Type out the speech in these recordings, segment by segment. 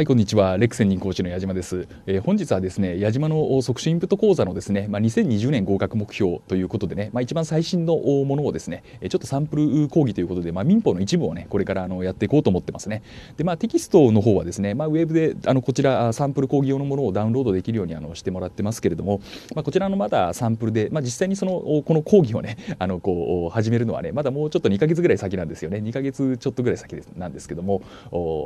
はい、こんにちは。レクセン人工知の矢島です。えー、本日はですね、矢島の促進インプット講座のですね、まあ、2020年合格目標ということでね、まあ、一番最新のものをですね、ちょっとサンプル講義ということで、まあ、民法の一部をね、これからあのやっていこうと思ってますね。で、まあ、テキストの方はですね、まあ、ウェブであのこちらサンプル講義用のものをダウンロードできるようにあのしてもらってますけれども、まあ、こちらのまだサンプルで、まあ、実際にそのこの講義をね、あのこう始めるのはね、まだもうちょっと2ヶ月ぐらい先なんですよね。2ヶ月ちょっとぐらい先なんですけども、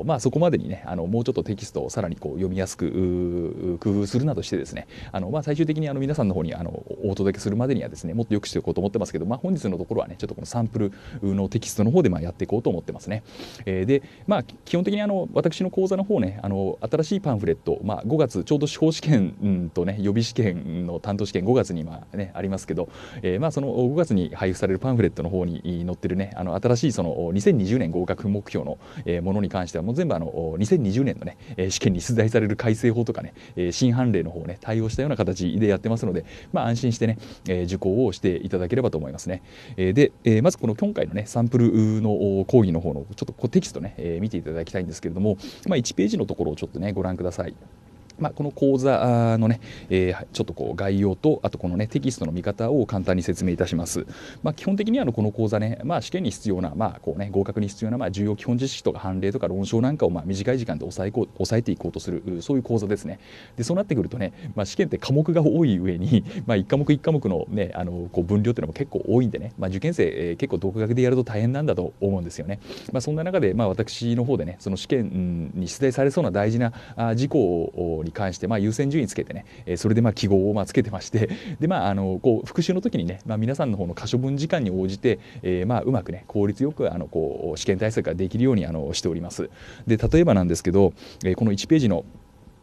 まあ、そこまでにね、あのもうちょっとテキストをさらにこう読みやすく工夫するなどしてですねあの、まあ、最終的にあの皆さんの方にあのお届けするまでにはですねもっとよくしていこうと思ってますけど、まあ、本日のところはねちょっとこのサンプルのテキストの方でまやっていこうと思ってますね、えー、で、まあ、基本的にあの私の講座の方ねあの新しいパンフレット、まあ、5月ちょうど司法試験とね予備試験の担当試験5月に今ねありますけど、えー、まあその5月に配布されるパンフレットの方に載ってるねあの新しいその2020年合格目標のものに関してはもう全部あの2020年のねえ試験に出題される改正法とかね、え新判例の方をね、対応したような形でやってますので、まあ、安心してね、え受講をしていただければと思いますね。えで、えまずこの今回のね、サンプルの講義の方のちょっとこうテキストね、え見ていただきたいんですけれども、まあ、1ページのところをちょっとね、ご覧ください。まあ、この講座のね、えー、ちょっとこう概要と、あとこのね、テキストの見方を簡単に説明いたします。まあ、基本的にはこの講座ね、まあ、試験に必要な、まあこうね、合格に必要な、まあ、重要基本知識とか判例とか論証なんかをまあ短い時間で抑えこう抑えていこうとする、そういう講座ですね。で、そうなってくるとね、まあ、試験って科目が多い上に、まあ、1科目1科目の,、ね、あのこう分量っていうのも結構多いんでね、まあ、受験生、えー、結構独学でやると大変なんだと思うんですよね。まあ、そんな中で、まあ、私の方でね、その試験に出題されそうな大事な事項をに関して、まあ、優先順位つけてね、えそれでまあ記号をまあつけてまして で、まあ、あのこう復習の時にね、まあ、皆さんの方の可処分時間に応じて、えまあ、うまくね効率よくあのこう試験対策ができるようにあのしております。で例えばなんですけど、えこの1ページの「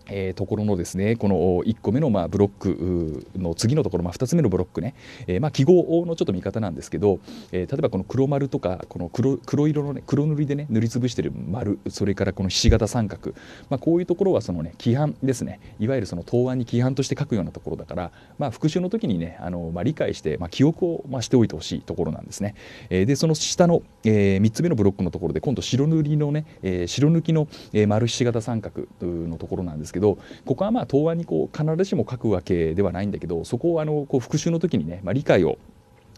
えー、ところのですねこの1個目のまあブロックの次のところ、まあ、2つ目のブロックね、えー、まあ記号のちょっと見方なんですけど、えー、例えばこの黒丸とかこの黒黒色の、ね、黒塗りでね塗りつぶしてる丸それからこのひし形三角、まあ、こういうところはそのね規範ですねいわゆるその答案に規範として書くようなところだから、まあ、復習の時にねあの、まあ、理解して、まあ、記憶を、まあ、しておいてほしいところなんですね、えー、でその下の、えー、3つ目のブロックのところで今度白塗りのね、えー、白抜きの、え丸ひし形三角のところなんですですけどここはまあ答案にこう必ずしも書くわけではないんだけどそこをあのこう復習の時にね、まあ、理解を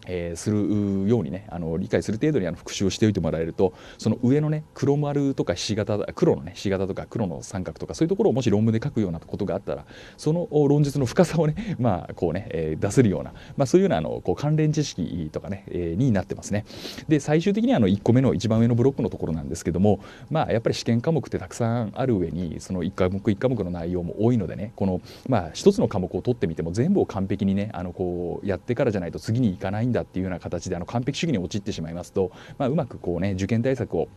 えー、するようにねあの理解する程度にあの復習をしておいてもらえるとその上のね黒丸とかひし形黒のねひし形とか黒の三角とかそういうところをもし論文で書くようなことがあったらその論述の深さをね まあこうね、えー、出せるような、まあ、そういうようなあのこう関連知識とかね、えー、になってますね。で最終的にあの1個目の一番上のブロックのところなんですけどもまあやっぱり試験科目ってたくさんある上にその1科目1科目の内容も多いのでねこのまあ一つの科目を取ってみても全部を完璧にねあのこうやってからじゃないと次にいかないんだっていうような形であの完璧主義に陥ってしまいますと、まあ、うまくこうね受験対策を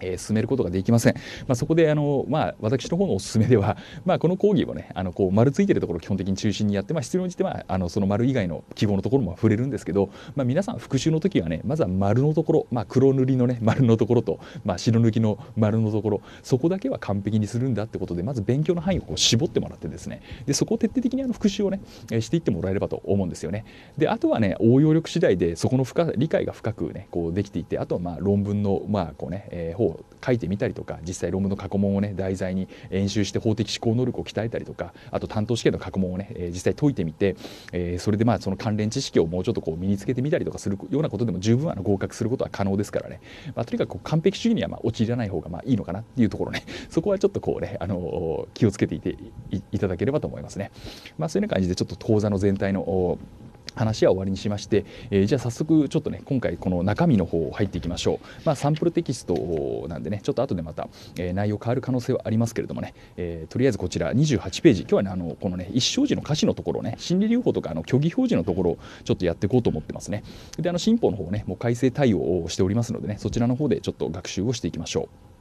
え進めることができません。まあ、そこであの、まあ、私の方のおすすめでは、まあ、この講義をねあのこう丸ついてるところを基本的に中心にやって、まあ、必要に応じて、まあ、あのその丸以外の記号のところも触れるんですけど、まあ、皆さん復習の時はねまずは丸のところ、まあ、黒塗りのね丸のところと、まあ、白抜きの丸のところそこだけは完璧にするんだってことでまず勉強の範囲をこう絞ってもらってですねでそこを徹底的にあの復習をねえしていってもらえればと思うんですよね。であとはね応用力次第でそこの深理解が深くねこうできていてあとはまあ論文のまあこうね、えーを書いてみたりとか実際論文の過去問をね題材に演習して法的思考能力を鍛えたりとかあと担当試験の過去問をね、えー、実際解いてみて、えー、それでまあその関連知識をもうちょっとこう身につけてみたりとかするようなことでも十分あの合格することは可能ですからね、まあ、とにかく完璧主義にはまあ陥らない方がまあいいのかなっていうところね そこはちょっとこうねあの気をつけていていただければと思いますね。まあ、そういうような感じでちょっと当座の全体の話は終わりにしまして、えー、じゃあ早速ちょっとね今回この中身の方入っていきましょう、まあ、サンプルテキストなんでねちょっと後でまた、えー、内容変わる可能性はありますけれどもね、えー、とりあえずこちら28ページ今日はねあのこのね一生児の歌詞のところね心理療法とかあの虚偽表示のところをちょっとやっていこうと思ってますねであの新法の方ねもう改正対応をしておりますのでねそちらの方でちょっと学習をしていきましょう。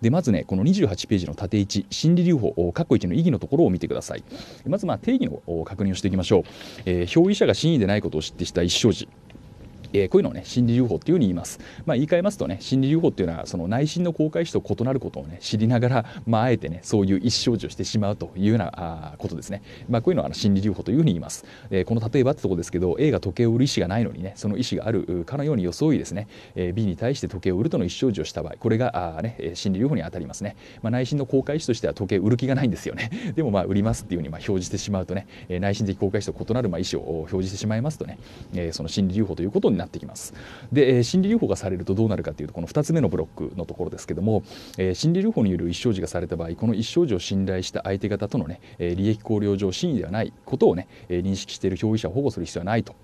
でまずねこの28ページの縦1心理留保括弧1の意義のところを見てくださいまずまあ定義の確認をしていきましょう、えー、表意者が真意でないことを知ってした一生時えこういうのをね心理留保というふうに言います、まあ、言い換えますとね心理留保というのはその内心の公開主と異なることをね知りながら、まあ、あえてねそういう意思表示をしてしまうというようなあことですね、まあ、こういうのはあの心理留保というふうに言います、えー、この例えばってとこですけど A が時計を売る意思がないのにねその意思があるかのように装いですね、えー、B に対して時計を売るとの意思表示をした場合これがあ、ね、心理留保に当たりますね、まあ、内心の公開主としては時計売る気がないんですよね でもまあ売りますっていうふうにまあ表示してしまうとね内心的公開主と異なるまあ意思を表示してしまいますとね、えー、その心理留保ということにになってきます。で、えー、心理療法がされるとどうなるかというとこの2つ目のブロックのところですけども、えー、心理療法による意思表示がされた場合この意思表示を信頼した相手方とのね、え利益考慮上真意ではないことをね、え認識している表依者を保護する必要はないと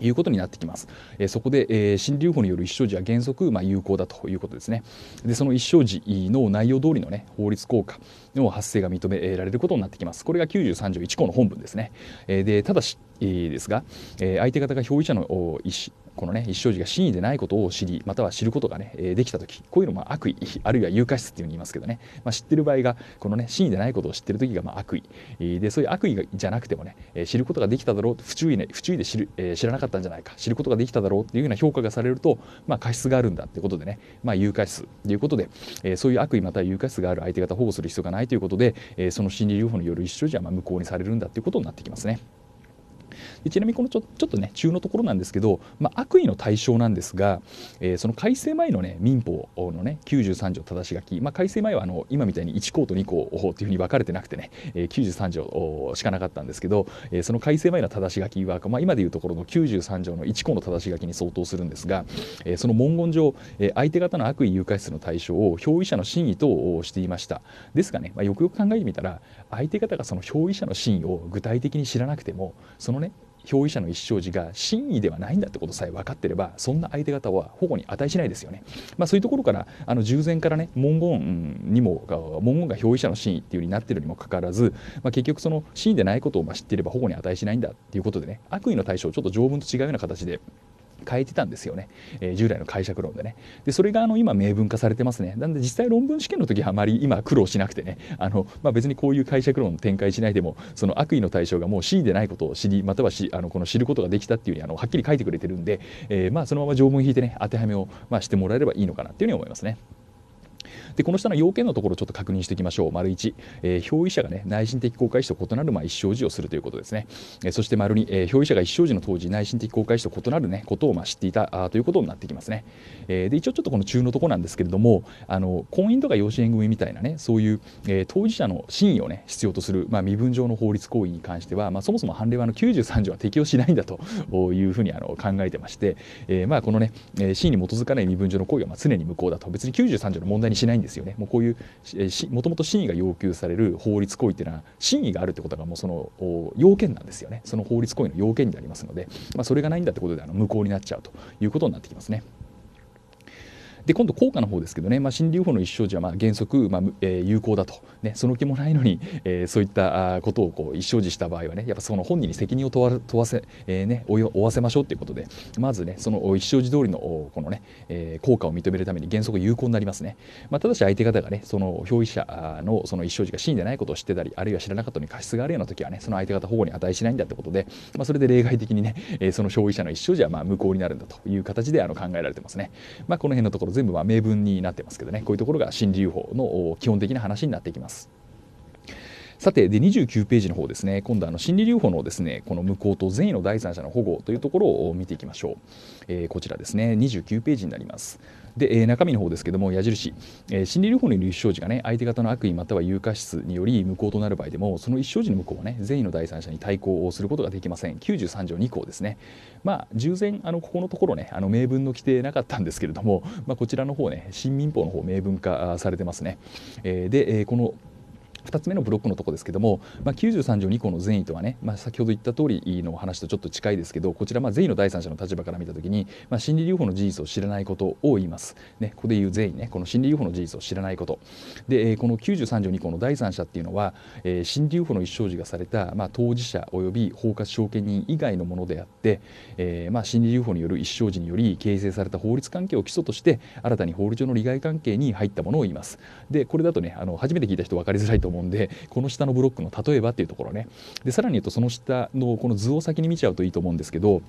いうことになってきます。えそこで、えー、心理療法による意思表示は原則、まあ、有効だということですね。で、その意思表示の内容通りのね、法律効果の発生が認められることになってきます。これが93条1項の本文ですね。えで、ただし、ですが、え相手方が表依者の意思このね一生児が真意でないことを知りまたは知ることがね、えできた時こういうのも悪意 あるいは有価質っていうふうに言いますけどね、まあ、知ってる場合がこのね真意でないことを知ってる時がま悪意でそういう悪意じゃなくてもね、え知ることができただろう不注意,、ね、不注意で知る、え知らなかったんじゃないか知ることができただろうっていうような評価がされると、まあ、過失があるんだってことでね、まあ、誘拐数ということで、えそういう悪意または有価質がある相手方保護する必要がないということで、えその心理療法による一生児はま無効にされるんだっていうことになってきますね。でちなみにこのちょちょっとね中のところなんですけど、まあ、悪意の対象なんですが、えー、その改正前のね民法のね93条正し書き、まあ、改正前はあの今みたいに1項と2項というふうに分かれてなくてね、えー、93条しかなかったんですけど、えー、その改正前の正し書きは、まあ、今でいうところの93条の1項の正し書きに相当するんですが、えー、その文言上、えー、相手方の悪意誘拐数の対象を表意者の真意としていましたですがね、まあ、よくよく考えてみたら相手方がその憑依者の真意を具体的に知らなくてもそのね憑依者の一生児が真意ではないんだってことさえ分かってればそんな相手方は保護に値しないですよね、まあ、そういうところからあの従前からね文言にも文言が憑依者の真意っていうようになってるにもかかわらず、まあ、結局その真意でないことをま知っていれば保護に値しないんだっていうことでね悪意の対象をちょっと条文と違うような形で変えてたんですよね、えー、従来の解釈論でねでそれがあの今明文化されてますねなんで実際論文試験の時はあまり今苦労しなくてねあの、まあ、別にこういう解釈論展開しないでもその悪意の対象がもう死でないことを知りまたはしあのこの知ることができたっていうふうにあのはっきり書いてくれてるんで、えー、まあそのまま条文引いてね当てはめを、まあ、してもらえればいいのかなっていうふうに思いますね。でこの下の要件のところをちょっと確認していきましょう丸1、えー、表意者が、ね、内心的公開史と異なる、まあ、一生児をするということですね、えー、そして丸2、えー、表意者が一生児の当時内心的公開史と異なる、ね、ことを、まあ、知っていたあということになってきますね、えー、で一応ちょっとこの中のところなんですけれどもあの婚姻とか養子縁組みたいなねそういう、えー、当事者の真意をね必要とする、まあ、身分上の法律行為に関しては、まあ、そもそも判例はの93条は適用しないんだというふうにあの考えてまして、えー、まあこのね真意に基づかない身分上の行為はまあ常に無効だと別に十三条の問題にしないんですよねもうこういうしもともと真意が要求される法律行為っていうのは真意があるってことがもうその要件なんですよねその法律行為の要件になりますので、まあ、それがないんだってことであの無効になっちゃうということになってきますね。で今度、効果の方ですけどね、まあ、心理療法の一生時はま原則、まあえー、有効だとね、その気もないのに、えー、そういったことをこう一生事した場合はねやっぱその本人に責任を問わ問わせ、えー、ね、負わせましょうということでまずねその一生事通りのこのね、え効果を認めるために原則有効になりますね、まあ、ただし相手方がねその表示者のその一生事が真でないことを知ってたりあるいは知らなかったのに過失があるような時はねその相手方保護に値しないんだってことで、まあ、それで例外的にね、えその消費者の一生事はまあ無効になるんだという形であの考えられてますね、まあ、この辺のところ全部まあ明文になってますけどねこういうところが心理留保の基本的な話になってきますますさてで29ページの方ですね今度はあの心理療法のですねこの無効と善意の第三者の保護というところを見ていきましょう、えー、こちらですね29ページになりますで、え中身の方ですけども矢印、え心理療法による一生児がね相手方の悪意または有価質により無効となる場合でもその一生児の無効はね善意の第三者に対抗をすることができません93条2項ですねまあ従前あのここのところねあの明文の規定なかったんですけれども、まあ、こちらの方ね新民法の方明文化されてますね、えで、えこの2つ目のブロックのとこですけども、まあ、93条2項の善意とはね、まあ、先ほど言った通りのお話とちょっと近いですけどこちらまあ善意の第三者の立場から見た時に、まあ、心理療法の事実を知らないことを言います、ね、ここで言う善意ねこの心理療法の事実を知らないことで、この93条2項の第三者っていうのは、えー、心理療法の一生児がされた、まあ、当事者及び包括証券人以外のものであって、えー、まあ心理療法による一生児により形成された法律関係を基礎として新たに法律上の利害関係に入ったものを言いますでこれだとねあの初めて聞いた人分かりづらいと思うんでこの下のブロックの例えばっていうところねでさらに言うとその下のこの図を先に見ちゃうといいと思うんですけど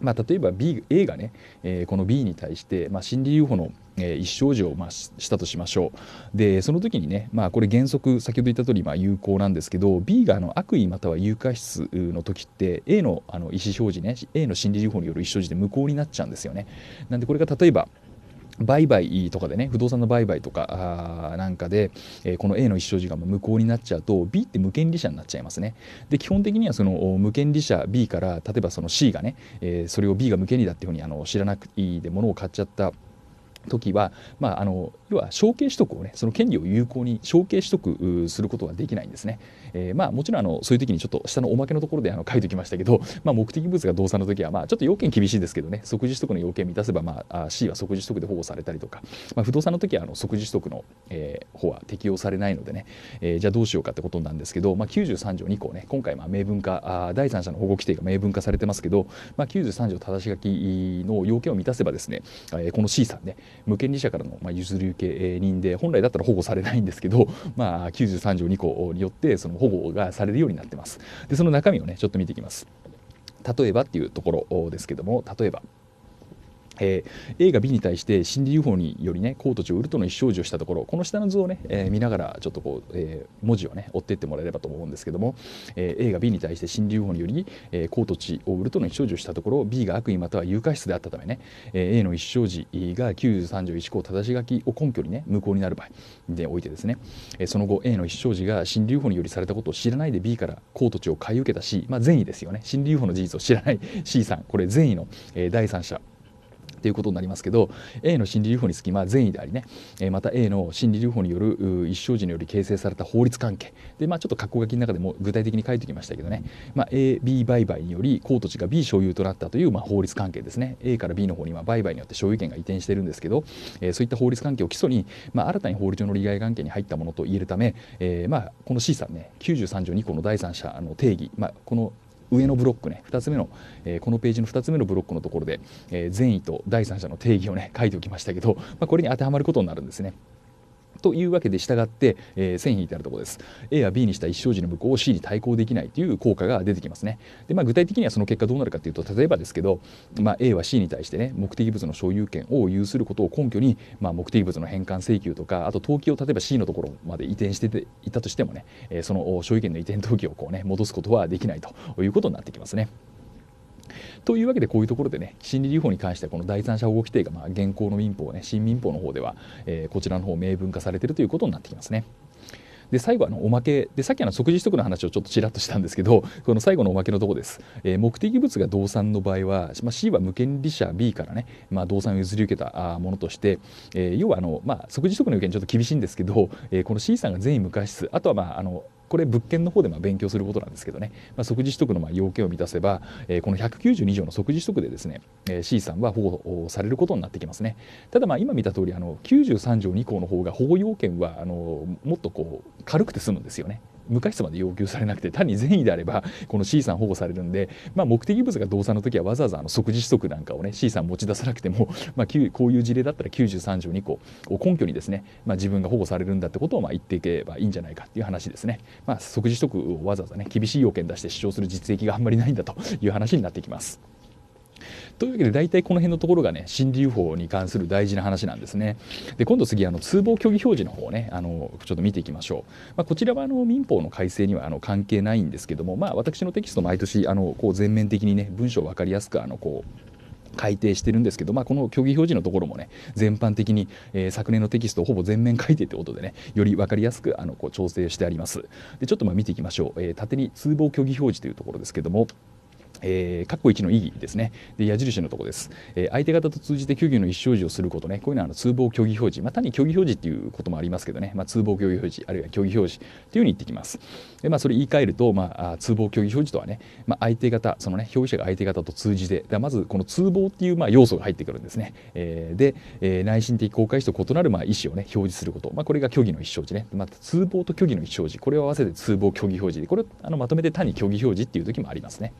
まあ、例えば B A がね、えー、この B に対して、まあ、心理留保の、えー、一生児を、まあ、したとしましょうでその時にね、まあ、これ原則先ほど言った通り、ま有効なんですけど B があの悪意または有価質の時って A のあの意思表示ね A の心理留保による意思表示で無効になっちゃうんですよねなんでこれが例えば売買とかでね不動産の売買とかあなんかで、えー、この A の一生時間も無効になっちゃうと B って無権利者になっちゃいますねで基本的にはその無権利者 B から例えばその C がね、えー、それを B が無権利だっていうふうにあの知らなくていいで物を買っちゃった時は、まあ、あの要は承継取得をねその権利を有効に承継取得することはできないんですね、えー、まあもちろんあのそういう時にちょっと下のおまけのところであの書いておきましたけど、まあ、目的物が動産の時はまあちょっと要件厳しいですけどね即時取得の要件満たせば、まあ、C は即時取得で保護されたりとか、まあ、不動産の時はあの即時取得の、えー、方は適用されないのでね、えー、じゃあどうしようかってことなんですけど、まあ、93条2項ね今回まあ明文化あ第三者の保護規定が明文化されてますけど、まあ、93条正し書きの要件を満たせばですね、えー、この C さんね無権利者からの、まあ、譲り受け人で本来だったら保護されないんですけど、まあ、93条2項によってその保護がされるようになってますでその中身をねちょっと見ていきます例えばっていうところですけども例えばえー、A が B に対して心理誘 f によりね、コー地を売るとの一生児をしたところ、この下の図をね、えー、見ながら、ちょっとこう、えー、文字をね、追っていってもらえればと思うんですけども、え A が B に対して心理誘 f により、えート地を売るとの一生児をしたところ、B が悪意または誘拐室であったためね、え A の一生児が93条1項正し書きを根拠にね、無効になる場合でおいてですね、えその後、A の一生児が心理誘 f によりされたことを知らないで B からコート地を買い受けた C、まあ、善意ですよね、心理誘 f の事実を知らない C さん、これ善意の、え第三者。っていうことになりますけど A の心理留保につきま善意でありね、えまた A の心理留保による一生時により形成された法律関係で、まあ、ちょっと格好書きの中でも具体的に書いてきましたけどね、まあ、AB 売買により公土地が B 所有となったというま法律関係ですね A から B の方には売買によって所有権が移転してるんですけど、えそういった法律関係を基礎に、ま新たに法律上の利害関係に入ったものと言えるため、えまこの C さんね93条2項の第三者の定義、まこの上のブロックね2つ目の、えー、このページの2つ目のブロックのところで、えー、善意と第三者の定義をね書いておきましたけど、まあ、これに当てはまることになるんですね。というわけで従って、えー、線引いてあるところです A や B にした一生時の向こうを C に対抗できないという効果が出てきますねで、まあ、具体的にはその結果どうなるかというと例えばですけど、まあ、A は C に対してね目的物の所有権を有することを根拠に、まあ、目的物の返還請求とかあと登記を例えば C のところまで移転してていたとしてもね、えー、その所有権の移転登記をこうね戻すことはできないということになってきますね。というわけでこういうところでね心理留保に関してはこの第三者保護規定がま現行の民法ね新民法の方では、えこちらの方明文化されてるということになってきますね。で最後はのおまけでさっきの即時取得の話をちょっとちらっとしたんですけど この最後のおまけのとこです、えー、目的物が動産の場合は、まあ、C は無権利者 B からね、まあ、動産を譲り受けたものとして、えー、要はあの、まあ、即時取得の要件ちょっと厳しいんですけど、えー、この C さんが善意無過失あとはまああのこれ物件の方でま勉強することなんですけどね、まあ、即時取得のま要件を満たせば、えこの192条の即時取得でですね、え C さんは保護されることになってきますねただま今見た通りあの93条2項の方が保護要件はあのもっとこう軽くて済むんですよね。無過失まで要求されなくて単に善意であれば この C さん保護されるんで、まあ、目的物が動作の時はわざわざあの即時取得なんかをね C さん持ち出さなくても、まあ、こういう事例だったら93条2項を根拠にですね、まあ、自分が保護されるんだってことをまあ言っていけばいいんじゃないかっていう話ですね、まあ、即時取得をわざわざね厳しい要件出して主張する実益があんまりないんだという話になってきます。というわけで大体この辺のところがね心理法に関する大事な話なんですねで今度次あの通報虚偽表示の方をねあのちょっと見ていきましょう、まあ、こちらはあの民法の改正にはあの関係ないんですけども、まあ、私のテキスト毎年あのこう全面的にね文章を分かりやすくあのこう改定してるんですけど、まあ、この虚偽表示のところもね全般的に、えー、昨年のテキストをほぼ全面改定ということでねより分かりやすくあのこう調整してありますでちょっとま見ていきましょう、えー、縦に通報虚偽表示というところですけどもえ括弧1の意義ですね。で、矢印のとこです。えー、相手方と通じて虚偽の意思表示をすることね。こういうのはあの通報虚偽表示。まあ、単に虚偽表示っていうこともありますけどね。まあ、通報虚偽表示、あるいは虚偽表示というふうに言ってきます。で、まあ、それ言い換えると、まあ、通報虚偽表示とはね、まあ、相手方、そのね、表示者が相手方と通じて、でまずこの通報っていうまあ要素が入ってくるんですね。えー、で、えー、内心的公開史と異なるまあ意思をね、表示すること。まあ、これが虚偽の意思表示ね。また、通報と虚偽の意思表示。これを合わせて通報虚偽表示で、これをあのまとめて単に虚偽表示っていう時もありますね。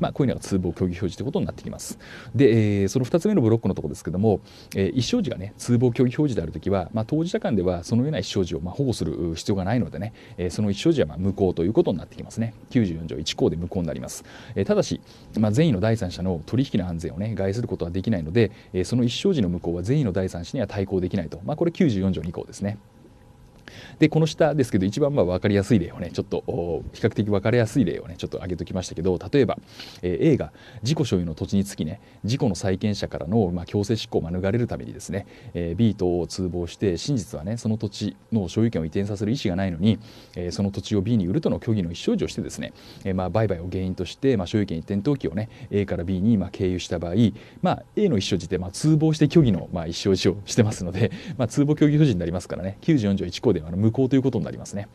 まあ、こういうのが通報競技表示ということになってきます。で、えー、その2つ目のブロックのところですけども、えー、一生時がね通報競技表示であるときは、まあ、当事者間ではそのような一生時をまあ保護する必要がないのでね、えー、その一生時はまあ無効ということになってきますね。94条1項で無効になります。えー、ただし、まあ、善意の第三者の取引の安全をね害することはできないので、えー、その一生時の無効は善意の第三者には対抗できないと、まあ、これ94条2項ですね。でこの下ですけど一番まあ分かりやすい例をねちょっと比較的分かりやすい例をねちょっと挙げておきましたけど例えば、えー、A が自己所有の土地につきね自己の債権者からの、まあ、強制執行を免れるためにですね、えー、B 等を通報して真実はねその土地の所有権を移転させる意思がないのに、えー、その土地を B に売るとの虚偽の意思表示をしてですね、えー、まあ売買を原因として、まあ、所有権移転登記をね A から B にまあ経由した場合、まあ、A の意思表示でまあ通報して虚偽のまあ意思表示をしてますので、まあ、通報虚偽表人になりますからね94条1項であの無効ということになりますね。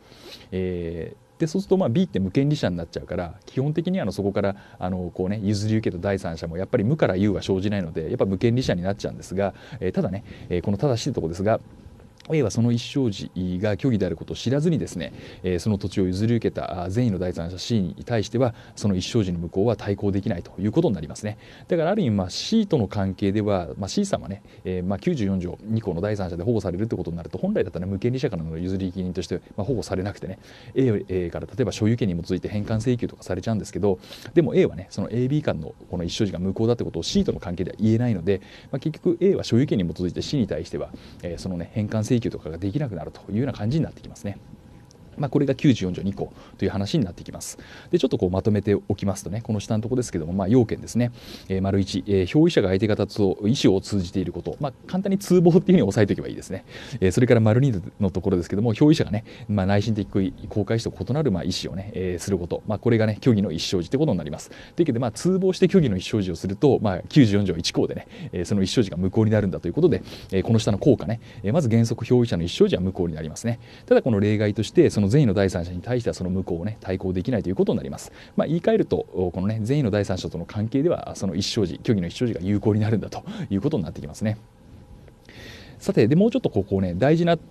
えーでそうするとまあ B って無権利者になっちゃうから基本的にあのそこからあのこう、ね、譲り受けた第三者もやっぱり無から有は生じないのでやっぱ無権利者になっちゃうんですが、えー、ただね、えー、この正しいとこですが A はその一生児が虚偽であることを知らずにですね、えー、その土地を譲り受けた善意の第三者 C に対してはその一生児の無効は対抗できないということになりますねだからある意味まあ C との関係では、まあ、C さんはね、えー、まあ94条2項の第三者で保護されるってことになると本来だったら無権利者からの譲り受け人としてまあ保護されなくてね A から例えば所有権に基づいて返還請求とかされちゃうんですけどでも A はねその AB 間のこの一生児が無効だってことを C との関係では言えないので、まあ、結局 A は所有権に基づいて C に対しては、えー、そのね返還請求請求とかができなくなるというような感じになってきますね。まあ、これが94条2項という話になってきます。でちょっとこうまとめておきますとね、この下のところですけども、まあ、要件ですね、えー、丸1、えー、表意者が相手方と意思を通じていること、まあ、簡単に通報っていうふうに押さえておけばいいですね。えー、それから丸2のところですけども、表意者がね、まあ、内心的公開しと異なるまあ意思をね、えー、すること、まあ、これがね、虚偽の意思表示ということになります。というわけで、まあ、通報して虚偽の意思表示をすると、まあ、94条1項でね、えー、その意思表示が無効になるんだということで、えー、この下の効果ね、えー、まず原則表意者の意思表示は無効になりますね。ただ、この例外として、その善意の第三者に対してはその向こうを、ね、対抗できないということになります、まあ、言い換えるとこの、ね、善意の第三者との関係ではその一生児虚偽の一生児が有効になるんだということになってきますね。さてでもうちょっとここね大事な項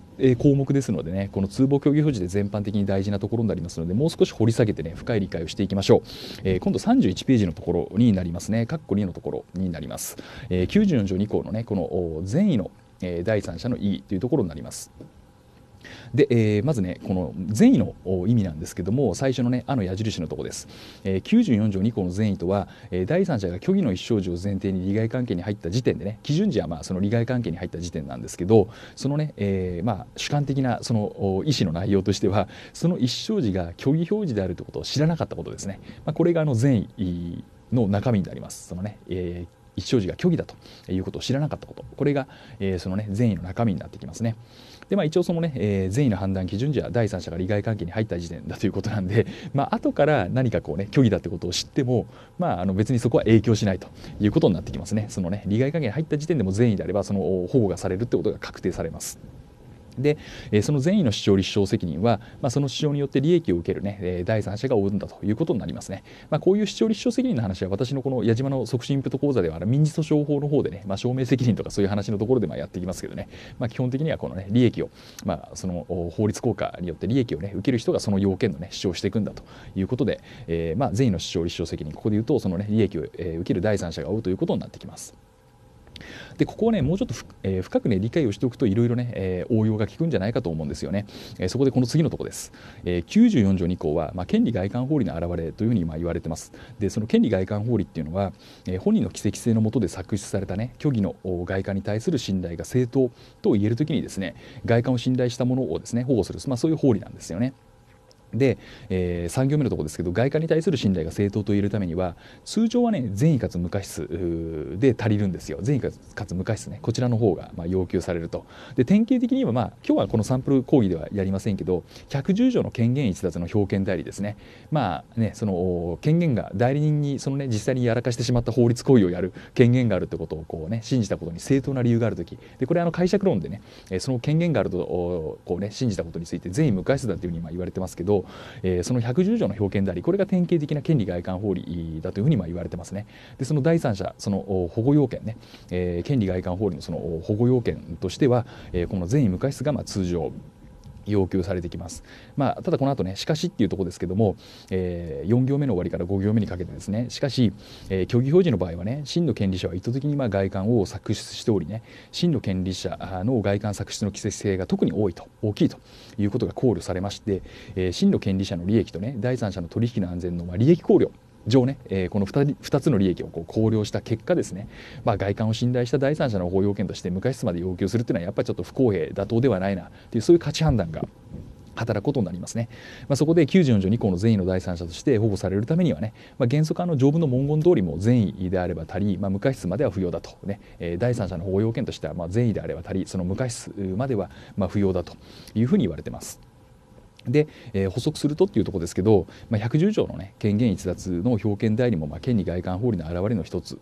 目ですのでねこの通報協議表示で全般的に大事なところになりますのでもう少し掘り下げてね深い理解をしていきましょう、えー、今度31ページのところになりますね括弧2のところになります、えー、94条2項のねこの善意の第三者の意義というところになりますで、えー、まずね、この善意の意味なんですけども、最初のね、あの矢印のとこです。えー、94条2項の善意とは、えー、第三者が虚偽の一生児を前提に利害関係に入った時点でね、基準時はまあその利害関係に入った時点なんですけど、そのね、えー、まあ主観的なその意思の内容としては、その一生児が虚偽表示であるということを知らなかったことですね。まあ、これがあの善意の中身になります。そのね、えー一生児が虚偽だということを知らなかったことこれが、えー、そのね善意の中身になってきますね。でまあ、一応そのね、えー、善意の判断基準時は第三者が利害関係に入った時点だということなんで、まあ後から何かこうね虚偽だってことを知っても、まあ、あの別にそこは影響しないということになってきますねそのね利害関係に入った時点でも善意であればその保護がされるってことが確定されます。で、えその善意の主張立証責任は、まあ、その主張によって利益を受ける、ねえ第三者が負うんだということになりますね、まあ、こういう主張立証責任の話は私のこの矢島の促進インプット講座では民事訴訟法の方でね、まあ、証明責任とかそういう話のところでまやっていきますけどね、まあ、基本的にはこの、ね、利益を、まあ、その法律効果によって利益を、ね、受ける人がその要件の、ね、主張していくんだということで、えー、まあ、善意の主張立証責任ここで言うとその、ね、利益を、え受ける第三者が負うということになってきます。でここは、ねもうちょっと、えー、深くね理解をしておくといろいろね、え応用が効くんじゃないかと思うんですよね、えー、そこでこの次のとこです、え94条2項は、まあ、権利外観法理の表れというふうにま言われてますでその権利外観法理っていうのは、え本人の奇跡性のもとで作出されたね虚偽の外観に対する信頼が正当と言えるときにですね外観を信頼したものをですね保護する、まあ、そういう法理なんですよねで、えー、3行目のところですけど外貨に対する信頼が正当と言えるためには通常はね善意かつ無価質で足りるんですよ善意かつ無価質ねこちらの方がま要求されるとで典型的にはまあ今日はこのサンプル講義ではやりませんけど110条の権限逸脱の表権代理ですねまあねその権限が代理人にそのね実際にやらかしてしまった法律行為をやる権限があるってことをこうね信じたことに正当な理由がある時でこれあの解釈論でねその権限があるとこうね信じたことについて善意無価質だっていうふうにあ言われてますけどえー、その110条の表現でありこれが典型的な権利外観法理だというふうにま言われてますねでその第三者その保護要件ね、えー、権利外観法理のその保護要件としては、えこの善意無過失がま通常要求されてきます。まあ、ただこの後ね、しかしっていうとこですけども、えー、4行目の終わりから5行目にかけてですね、しかし、えー、虚偽表示の場合はね、真の権利者は意図的にま外観を作出しておりね、真の権利者の外観作出の規制性が特に多いと、大きいということが考慮されまして、えー、真の権利者の利益とね、第三者の取引の安全のま利益考慮上ね、えー、この 2, 2つの利益をこう考慮した結果ですね、まあ、外観を信頼した第三者の法要件として無価質まで要求するっていうのはやっぱりちょっと不公平妥当ではないなというそういう価値判断が働くことになりますね、まあ、そこで94条2項の善意の第三者として保護されるためにはね、まあ、原則あの条文の文言通りも善意であれば足り、まあ、無価質までは不要だとね、えー、第三者の保護要件としてはま善意であれば足りその無価質まではま不要だというふうに言われてます。で、えー、補足するとっていうところですけど、まあ、110条の、ね、権限逸脱の表見代理も、まあ、権利外観法理の表れの一つ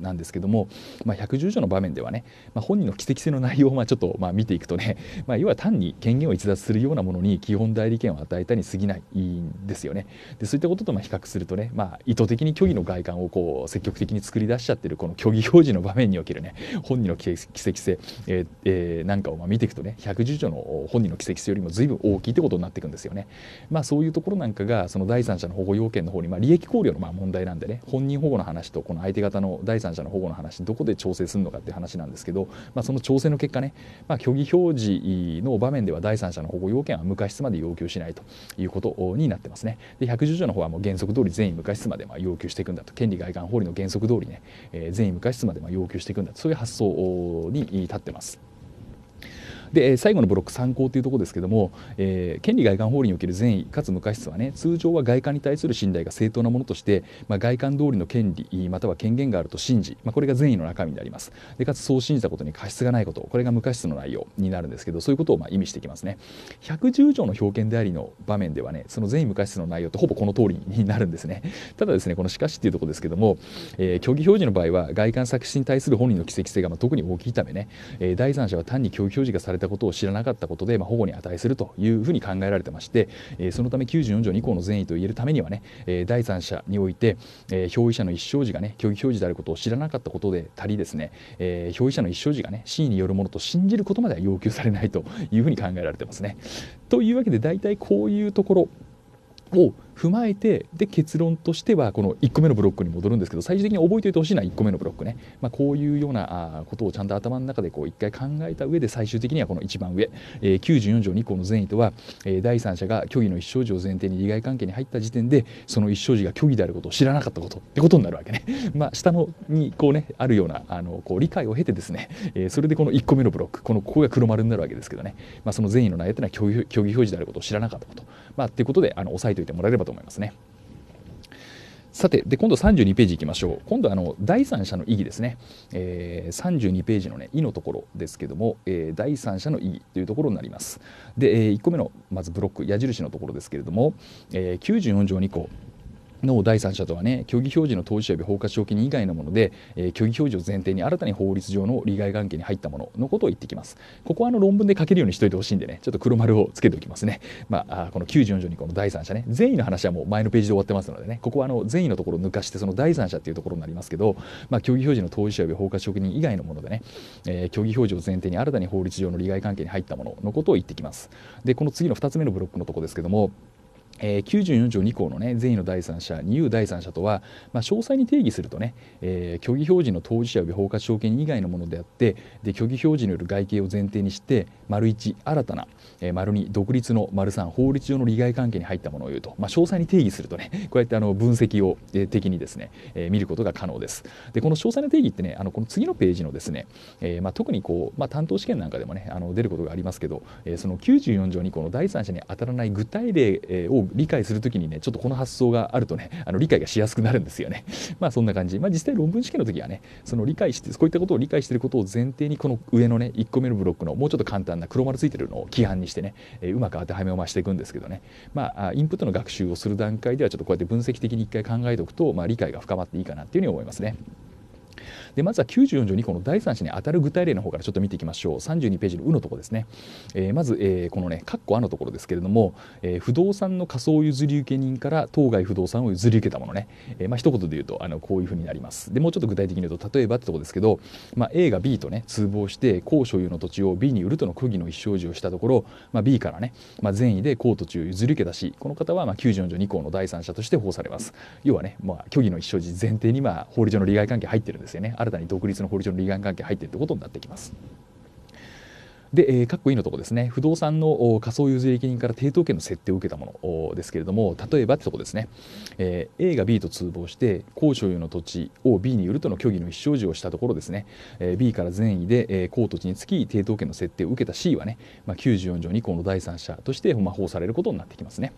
なんですけども、まあ、110条の場面ではね、まあ、本人の奇跡性の内容をまあちょっとまあ見ていくとね、まあ、要は単に権限を逸脱するようなものに基本代理権を与えたに過ぎないんですよね。でそういったこととまあ比較するとね、まあ、意図的に虚偽の外観をこう積極的に作り出しちゃってるこの虚偽表示の場面におけるね本人の奇跡性、えーえー、なんかをまあ見ていくとね110条の本人の奇跡性よりも随分大きいってことになっていくんですよね。まあ、そういうところなんかがその第三者の保護要件の方に、まあ、利益考慮のまあ問題なんでね本人保護の話とこの相手方の第三者の保護の話どこで調整するのかっていう話なんですけど、まあ、その調整の結果ね、まあ、虚偽表示の場面では第三者の保護要件は無過失まで要求しないということになってますね。で110条の方はもう原則通り全員無過失までまあ要求していくんだと権利外観法理の原則通りね、えー、全員無過失までまあ要求していくんだとそういう発想に立ってます。で最後のブロック参考というところですけども、えー、権利外観法理における善意かつ無過失はね通常は外観に対する信頼が正当なものとして、まあ、外観通りの権利または権限があると信じ、まあ、これが善意の中身になりますでかつそう信じたことに過失がないことこれが無過失の内容になるんですけどそういうことをまあ意味してきますね110条の表現でありの場面ではねその善意無過失の内容ってほぼこの通りになるんですねただですねこのしかしっていうところですけども、えー、虚偽表示の場合は外観作詞に対する本人の奇跡性がまあ特に大きいためね、えー、第三者は単に虚偽表示がされれたことを知らなかったことで、まあ、保護に値するというふうに考えられてまして、えそのため94条2項の善意と言えるためにはね、え第三者において、え表意者の一生時がね虚偽表示であることを知らなかったことで足りですね、え表意者の一生時がね真意によるものと信じることまでは要求されないというふうに考えられてますね。というわけで大体こういうところを踏まえてで結論としてはこの1個目のブロックに戻るんですけど最終的に覚えておいてほしいのは1個目のブロックね、まあ、こういうようなことをちゃんと頭の中でこう1回考えた上で最終的にはこの一番上、え94条2項の善意とは、え第三者が虚偽の一生児を前提に利害関係に入った時点でその一生児が虚偽であることを知らなかったことってことになるわけね、まあ、下のにこうねあるようなあのこう理解を経てですね、えそれでこの1個目のブロックこのここが黒丸になるわけですけどね、まあ、その善意の内容というのは虚偽表示であることを知らなかったこと、まあ、っていうことであの押さえておいてもらえればと思いますね。さてで今度32ページいきましょう今度あの第三者の意義ですね、えー、32ページのね「い」のところですけども、えー、第三者の意義というところになりますで、えー、1個目のまずブロック矢印のところですけれども、えー、94条2項の第三者とはね虚偽表示の当事者及び包括証金人以外のもので、えー、虚偽表示を前提に新たに法律上の利害関係に入ったもののことを言ってきますここはあの論文で書けるようにしといてほしいんでねちょっと黒丸をつけておきますね、まあ、この94条にこの第三者ね善意の話はもう前のページで終わってますのでねここはあの善意のところを抜かしてその第三者っていうところになりますけど、まあ、虚偽表示の当事者及び包括証金人以外のものでね、えー、虚偽表示を前提に新たに法律上の利害関係に入ったもののことを言ってきますでこの次の2つ目のブロックのとこですけどもえー、94条2項の、ね、善意の第三者、二有第三者とは、まあ、詳細に定義するとね、えー、虚偽表示の当事者及び包括証券以外のものであってで虚偽表示による外形を前提にして丸1新たなえ丸2独立の丸3法律上の利害関係に入ったものを言うと、まあ、詳細に定義するとね こうやってあの分析を、え的にですね、えー、見ることが可能ですでこの詳細の定義ってねあのこの次のページのですね、えーまあ、特にこう、まあ、担当試験なんかでもねあの出ることがありますけど、えー、その94条にこの第三者に当たらない具体例を理解するときにねちょっとこの発想があるとねあの理解がしやすくなるんですよね まあそんな感じまあ実際論文試験の時はねその理解してこういったことを理解していることを前提にこの上のね1個目のブロックのもうちょっと簡単な黒丸ついてるのを規範にしてね、えうまく当てはめを増していくんですけどね、まあ、インプットの学習をする段階ではちょっとこうやって分析的に一回考えておくと、まあ、理解が深まっていいかなっていうふうに思いますね。でまずは94条2項の第3子に当たる具体例の方からちょっと見ていきましょう32ページの「う」のとこですね、えー、まず、えー、このね「括弧あ」のところですけれども、えー、不動産の仮想譲り受け人から当該不動産を譲り受けたものね、えー、まあ一言で言うとあのこういうふうになりますでもうちょっと具体的に言うと例えばってとこですけど、まあ、A が B とね通報して公所有の土地を B に売るとの区議の意思表示をしたところ、まあ、B からね、まあ、善意で公土地を譲り受けたしこの方はまあ94条2項の第三者として保護されます要はね、まあ、虚偽の意思表示前提にまあ法律上の利害関係入ってるんですよね新たに独立の法律上の利害関係入っているということになってきます。で、えー、かっこいいのとこですね、不動産の仮想譲り人から抵当権の設定を受けたものですけれども、例えばってとこですね、えー、A が B と通報して、公所有の土地を B によるとの虚偽の意思表示をしたところですね、えー、B から善意で、えー、公土地につき抵当権の設定を受けた C はね、まあ、94条2項の第三者として、まあ、法されることになってきますね。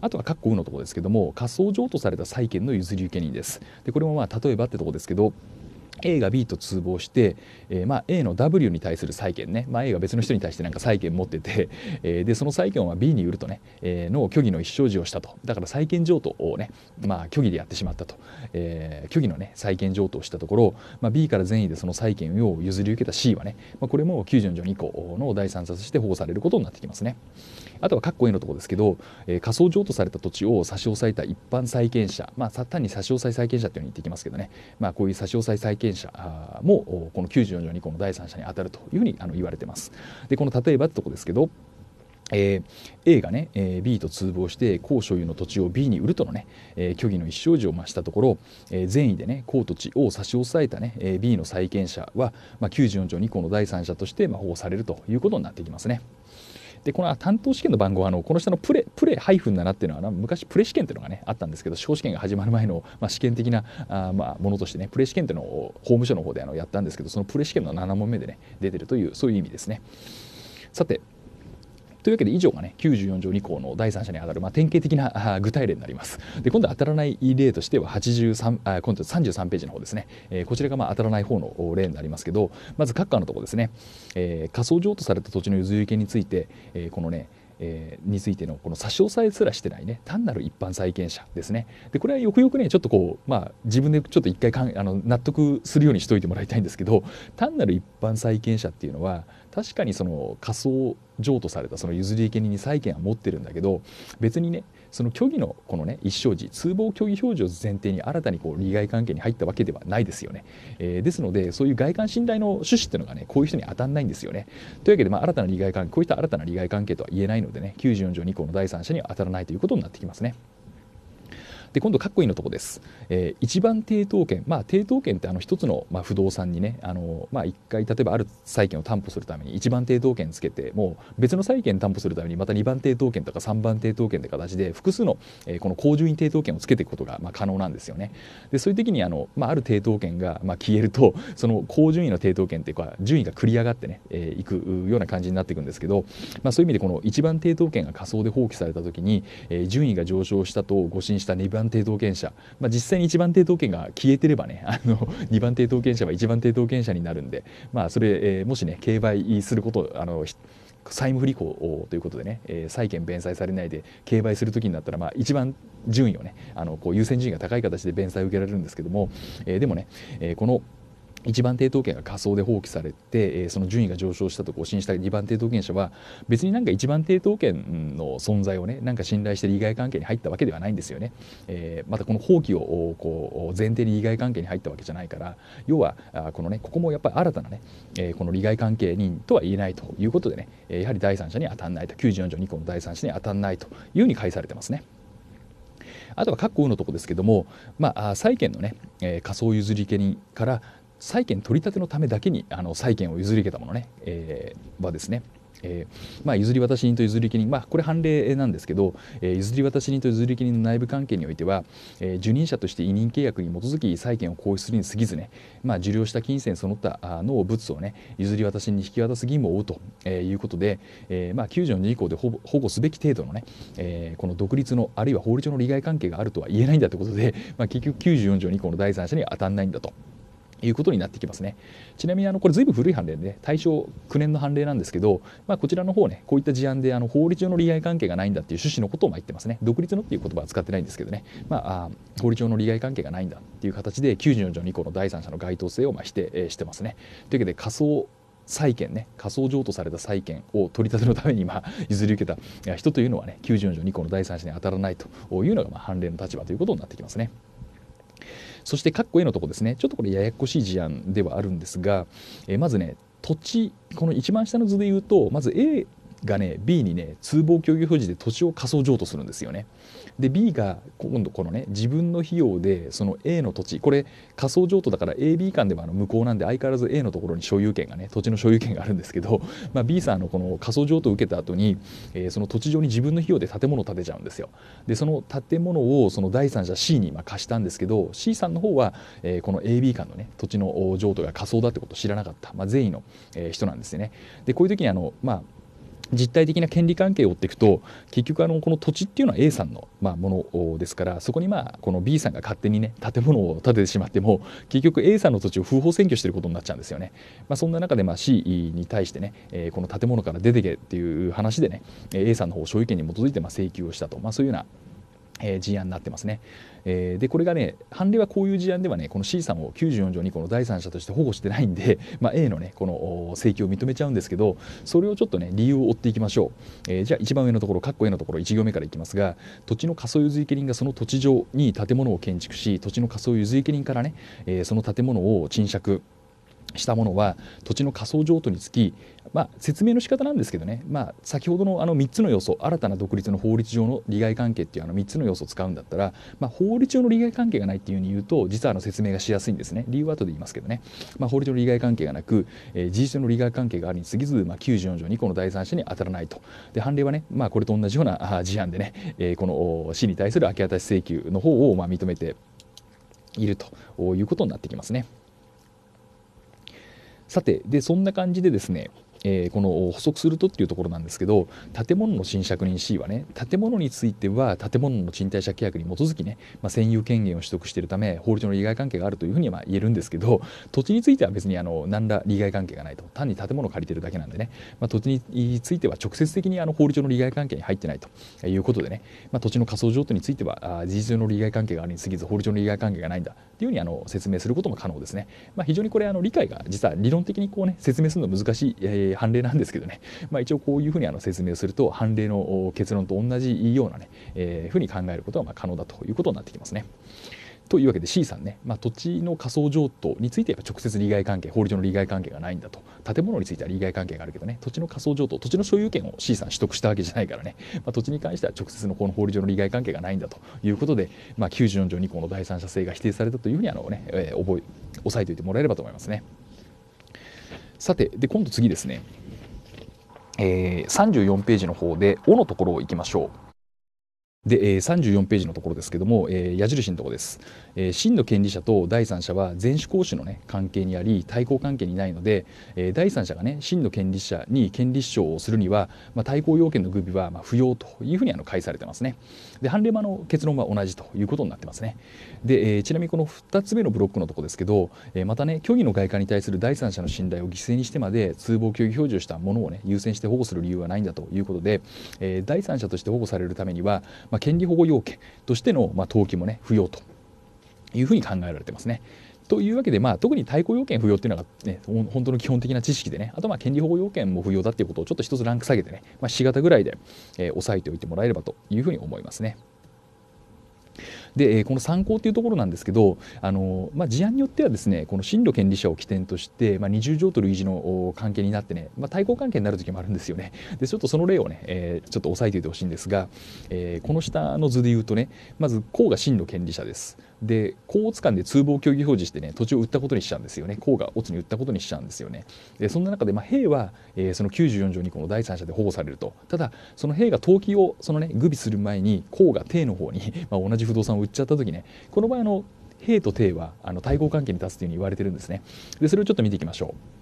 あとはっこうのところですけれども、仮想譲渡された債権の譲り受け人です。でこれもまあ例えばってとこですけど、A が B と通報して、えー、まあ、A の W に対する債権ね、まあ、A が別の人に対してなんか債権持ってて、えー、でその債権は B に売るとね、えー、の虚偽の意思表示をしたとだから債権譲渡をね、まあ、虚偽でやってしまったと、え虚偽のね債権譲渡をしたところ、まあ、B から善意でその債権を譲り受けた C はね、まあ、これも90条2項の第3冊して保護されることになってきますねあとは括弧 A のところですけど、え仮想譲渡された土地を差し押さえた一般債権者まあ単に差し押さえ債権者っていうふうに言ってきますけどね、まあ、こういう差し押さえ債権権者もこの94条2項の第三者に当たるというふうにあの言われてます。でこの例えばってとこですけどえー、A がね、えー、B と通謀して公所有の土地を B に売るとのね、えー、虚偽の意思表示を増したところ、えー、善意でね公土地を差し押さえたね、えー、B の債権者は、まあ、94条2項の第三者として、まあ、保護されるということになってきますね。でこの担当試験の番号はあのこの下のプレプレハイフン7っていうのは昔プレ試験っていうのがねあったんですけど司法試験が始まる前の、まあ、試験的なあ、まあ、ものとしてねプレ試験っていうのを法務省の方であのやったんですけどそのプレ試験の7問目でね出てるというそういう意味ですね。さてというわけで以上がね94条2項の第三者にあたる、まあ、典型的な具体例になりますで今度当たらない例としては83あ今度33ページの方ですね、えー、こちらがまあ当たらない方の例になりますけどまず各家のところですね、えー、仮想譲渡された土地の譲り受けについて、えー、このねえー、についてのこの差し押さえすらしてないね単なる一般債権者ですねでこれはよくよくねちょっとこうまあ自分でちょっと一回かんあの納得するようにしておいてもらいたいんですけど単なる一般債権者っていうのは確かにその仮想譲渡されたその譲り受け人に債権は持ってるんだけど別にねその虚偽のこのね一生時通謀虚偽表示を前提に新たにこう利害関係に入ったわけではないですよね、えー、ですのでそういう外観信頼の趣旨っていうのがねこういう人に当たんないんですよねというわけでまあ新たな利害関係こういった新たな利害関係とは言えないのでね94条2項の第三者には当たらないということになってきますね。で今度かっこいいのとこです、えー、一番抵当権まあ抵当権ってあの一つの、まあ、不動産にねあの、まあ、一回例えばある債権を担保するために一番抵当権つけてもう別の債権担保するためにまた二番抵当権とか三番抵当権って形で複数の、えー、この高順位抵当権をつけていくことが、まあ、可能なんですよねでそういう時にあの、まあ、ある抵当権が、まあ、消えるとその高順位の抵当権っていうか順位が繰り上がってね、えー、いくような感じになっていくんですけど、まあ、そういう意味でこの一番抵当権が仮想で放棄された時に、えー、順位が上昇したと誤信した2番番抵当権者、まあ、実際に1番抵当権が消えてればねあの2 番抵当権者は1番抵当権者になるんで、まあ、それ、えー、もしね競売することあの債務不履行ということでね、えー、債権弁済されないで競売する時になったら、まあ、一番順位をねあのこう優先順位が高い形で弁済を受けられるんですけども、えー、でもね、えー、この「1番抵当権が仮想で放棄されて、えその順位が上昇したと誤信した2番抵当権者は別になんか1番抵当権の存在をねなんか信頼して利害関係に入ったわけではないんですよね、えー、またこの放棄をこう前提に利害関係に入ったわけじゃないから要はあこのねここもやっぱり新たなね、えこの利害関係人とは言えないということでねやはり第三者に当たんないと94条2項の第三者に当たんないというふうに返されてますね。あとは括弧のとこですけども、まあ、債権のね、えー、仮想譲り権から債権取り立てのためだけにあの債権を譲り受けたものね、えー、はですねえー、まあ、譲り渡し人と譲り受け人、まあ、これ判例なんですけど、えー、譲り渡し人と譲り受け人の内部関係においては、えー、受任者として委任契約に基づき債権を行使するに過ぎずね、まあ、受領した金銭その他の物をね譲り渡しに引き渡す義務を負うと、いうことで、えまあ、9条2以降で保護すべき程度のね、えこの独立のあるいは法律上の利害関係があるとは言えないんだということで、まあ、結局94条2項の第三者には当たらないんだと。いうことになってきますねちなみにあのこれ随分古い判例で、ね、大正9年の判例なんですけど、まあ、こちらの方ねこういった事案であの法律上の利害関係がないんだっていう趣旨のことを言ってますね独立のっていう言葉は使ってないんですけどね、まあ、法律上の利害関係がないんだっていう形で94条2項の第三者の該当性をま否定、してますねというわけで仮想債権ね仮想譲渡された債権を取り立てのために譲り受けた人というのはね94条2項の第三者に当たらないというのがま判例の立場ということになってきますね。そして括弧 A のとこですねちょっとこれややこしい事案ではあるんですが、えまずね土地この一番下の図で言うとまず A がね B にね通謀協議表示で土地を仮想譲渡するんですよね。で B が今度このね自分の費用でその A の土地これ仮想譲渡だから AB 間ではあの無効なんで相変わらず A のところに所有権がね土地の所有権があるんですけど、まあ、B さんのこの仮想譲渡を受けた後に、えー、その土地上に自分の費用で建物を建てちゃうんですよ。でその建物をその第三者 C にまあ貸したんですけど C さんの方は、えー、この AB 間のね土地の譲渡が仮想だってことを知らなかった、まあ、善意の、えー、人なんですよね。でこういう時にあの、まあ実体的な権利関係を追っていくと結局あのこの土地っていうのは A さんの、まあ、ものですからそこにまあこの B さんが勝手にね建物を建ててしまっても結局 A さんの土地を不法占拠してることになっちゃうんですよね、まあ、そんな中でまあ C に対してね、えこの建物から出てけっていう話でね A さんの方所有権に基づいてま請求をしたと、まあ、そういうようなえー、事案になってますね。えー、でこれがね判例はこういう事案ではねこの C さんを94条にこの第三者として保護してないんで、まあ、A のねこの請求を認めちゃうんですけどそれをちょっとね理由を追っていきましょう、えー、じゃあ一番上のところ括弧 A のところ1行目からいきますが土地の仮想譲受人がその土地上に建物を建築し土地の仮想譲受人からね、えその建物を賃借したものは土地の仮想譲渡につき、まあ、説明の仕方なんですけどね、まあ、先ほどのあの3つの要素新たな独立の法律上の利害関係っていうあの3つの要素を使うんだったら、まあ、法律上の利害関係がないっていうふうに言うと実はあの説明がしやすいんですね理由は後で言いますけどね、まあ、法律上の利害関係がなく、えー、事実上の利害関係がありにすぎず、まあ、94条2項の第三者に当たらないとで判例はね、まあ、これと同じような事案でね、えー、この市に対する明け渡し請求の方をまあ認めているということになってきますね。さて、で、そんな感じでですね、えー、この補足するとっていうところなんですけど建物の新借人 C はね建物については建物の賃貸借契約に基づきね、まあ、占有権限を取得しているため法律の利害関係があるというふうには言えるんですけど土地については別にあの何ら利害関係がないと単に建物を借りてるだけなんでね、まあ、土地については直接的にあの法律上の利害関係に入ってないということでね、まあ、土地の仮想譲渡については事実上の利害関係があるにすぎず法律上の利害関係がないんだというふうにあの説明することも可能ですね、まあ、非常にこれあの理解が実は理論的にこうね説明するの難しい、えーー、判例なんですけどね、まあ、一応こういうふうにあの説明をすると判例の結論と同じようなね、えー、ふうに考えることがま可能だということになってきますね。というわけで C さんね、まあ、土地の仮想譲渡については直接利害関係法律上の利害関係がないんだと建物については利害関係があるけどね土地の仮想譲渡土地の所有権を C さん取得したわけじゃないからね、まあ、土地に関しては直接のこの法律上の利害関係がないんだということで、まあ、94条2項の第三者性が否定されたというふうにあのね、ねえー、覚え押さえておいてもらえればと思いますね。さてで今度次ですね、えー、34ページの方で「お」のところをいきましょうで、えー、34ページのところですけども、えー、矢印のところです、えー、真の権利者と第三者は全種公使の、ね、関係にあり対抗関係にないので、えー、第三者が、ね、真の権利者に権利主張をするには、まあ、対抗要件の具備はまあ不要というふうにあの解されてますね。で判例版の結論は同じということになってますね。で、えー、ちなみにこの2つ目のブロックのとこですけど、えー、またね虚偽の外観に対する第三者の信頼を犠牲にしてまで通報虚偽表示をしたものをね優先して保護する理由はないんだということで、えー、第三者として保護されるためには、まあ、権利保護要件としての、まあ、登記もね不要というふうに考えられてますね。というわけで、まあ、特に対抗要件不要っていうのが、ね、本当の基本的な知識でね、あとまあ権利保護要件も不要だっていうことをちょっと一つランク下げてね、まあ、4型ぐらいで、えー、押さえておいてもらえればというふうに思いますね。で、この参考というところなんですけど、あのまあ、事案によってはですね、この親路権利者を起点として、まあ、二重譲と類似の関係になってね、まあ、対抗関係になる時もあるんですよね。で、ちょっとその例をね、えー、ちょっと押さえておいてほしいんですが、えー、この下の図で言うとね、まず、公が親路権利者です。で高乙間で通謀協議表示してね土地を売ったことにしちゃうんですよね甲が乙に売ったことにしちゃうんですよねでそんな中で、まあ、兵は、えー、その94条2項の第三者で保護されるとただその兵が登記をそのね具備する前に甲が帝の方に、まあ、同じ不動産を売っちゃった時ねこの場合あの兵と帝はあの対抗関係に立つというふうに言われてるんですねでそれをちょっと見ていきましょう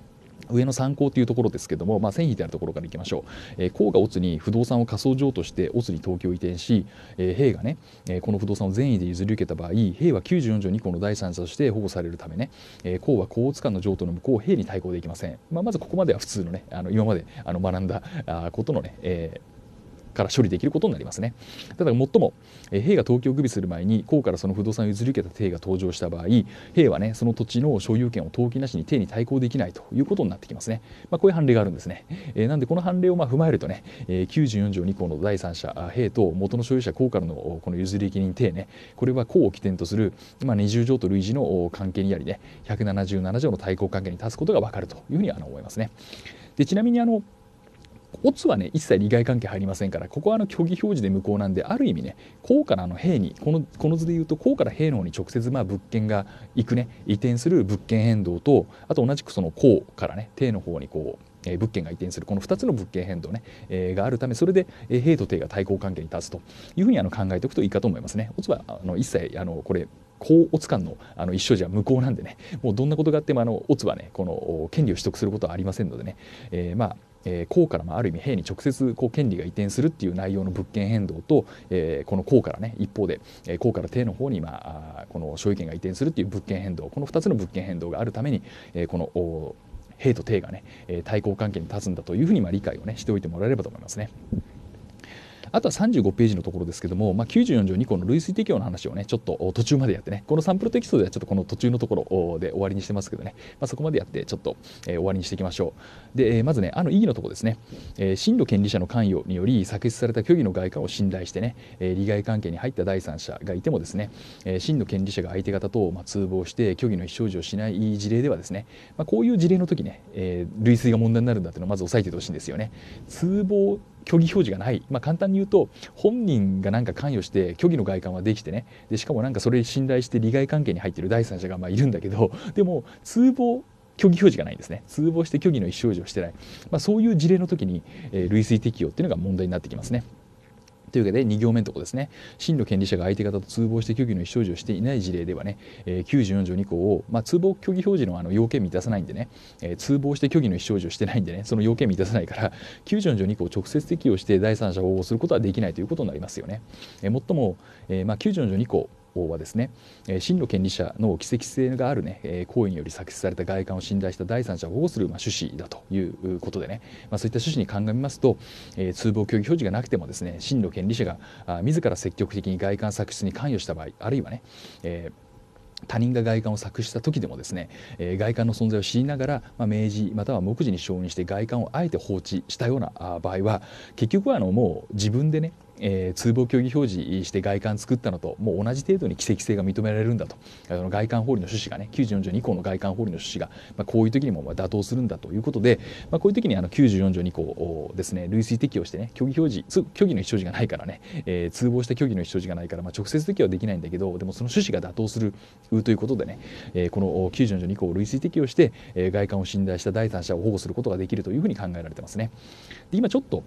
上の参考というところですけども、まあ、線維いてあるところからいきましょう、えー、甲が乙に不動産を仮想上として乙に東京移転し、えー、丙がね、えー、この不動産を善意で譲り受けた場合丙は94条2項の第三者として保護されるためね、えー、甲は甲乙間の譲渡の向無効兵に対抗できません、まあ、まずここまでは普通のねあの今まであの学んだことのね、えーから処理できることになりますね。ただ、もっとも、え兵が東京を具備する前に、公からその不動産を譲り受けた兵が登場した場合、兵はね、その土地の所有権を登記なしに手に対抗できないということになってきますね。まあ、こういう判例があるんですね。えー、なんで、この判例をま踏まえるとね、え94条2項の第三者、兵と元の所有者、公からのこの譲り受け人手ね、これは公を起点とする、まあ、20条と類似の関係にありね、177条の対抗関係に立つことが分かるというふうにあの思いますね。でちなみにあのオツはね一切利害関係入りませんからここはあの虚偽表示で無効なんである意味ね高からの兵にこのこの図で言うと高から兵の方に直接まあ物件が行くね移転する物件変動とあと同じくその高からね帝の方にこうえ物件が移転するこの2つの物件変動ね、えー、があるためそれで、えー、兵と帝が対抗関係に立つというふうにあの考えておくといいかと思いますね。オツはあの一切あのこれ高オツ間のあの一緒じゃ無効なんでねもうどんなことがあってもあのオツはねこの権利を取得することはありませんのでね、えー、まあえー、公から、まあ、ある意味兵に直接こう権利が移転するっていう内容の物件変動と、えー、この公からね一方で、えー、公から帝の方に、まあ、この所有権が移転するっていう物件変動この2つの物件変動があるために、えー、この兵と帝がね、えー、対抗関係に立つんだというふうにまあ理解をねしておいてもらえればと思いますね。あとは35ページのところですけども、まあ、94条2項の類推適用の話をねちょっと途中までやってねこのサンプルテキストではちょっとこの途中のところで終わりにしてますけどね、まあ、そこまでやってちょっと、えー、終わりにしていきましょうで、えー、まずねあの意義のところですね、えー、真の権利者の関与により作出された虚偽の外貨を信頼してね、えー、利害関係に入った第三者がいてもですね、えー、真の権利者が相手方と、まあ、通報して虚偽の非思表示をしない事例ではですね、まあ、こういう事例の時ね、えー、類推が問題になるんだっていうのをまず押さえててほしいんですよね通報虚偽表示がない、まあ、簡単に言うと本人がなんか関与して虚偽の外観はできてねでしかもなんかそれに信頼して利害関係に入ってる第三者がまあいるんだけどでも通報虚偽表示がないんですね通報して虚偽の意思表示をしてない、まあ、そういう事例の時に、えー、類推適用っていうのが問題になってきますね。というわけで2行目のとこですね真の権利者が相手方と通報して虚偽の意思表示をしていない事例ではね、え94条2項を、まあ、通報虚偽表示のあの要件満たさないんでね、えー、通報して虚偽の意思表示をしてないんでねその要件満たさないから94条2項を直接適用して第三者を保護することはできないということになりますよね、えー、もっとも、えーまあ、94条2項法はですね真の権利者の奇跡性がある、ね、行為により作出された外観を信頼した第三者を保護する趣旨だということでね、まあ、そういった趣旨に鑑みますと通報協議表示がなくてもですね真の権利者が自ら積極的に外観作出に関与した場合あるいはね、えー他人が外観を作した時でもですね、え外観の存在を知りながら、まあ、明示または目次に承認して外観をあえて放置したような場合は結局はあのもう自分でねえー、通報協議表示して外観作ったのともう同じ程度に奇跡性が認められるんだとあの外観法理の趣旨がね94条2項の外観法理の趣旨が、まあ、こういう時にもまあ妥当するんだということで、まあ、こういう時にあの94条2項ですね類推適用してね虚偽表示虚偽の表示がないからね、えー、通報した虚偽の表示がないから、まあ、直接的はできないんだけどでもその趣旨が妥当するということでね、えー、この94条2項を類推適用して、えー、外観を信頼した第三者を保護することができるというふうに考えられてますね。で今ちょっと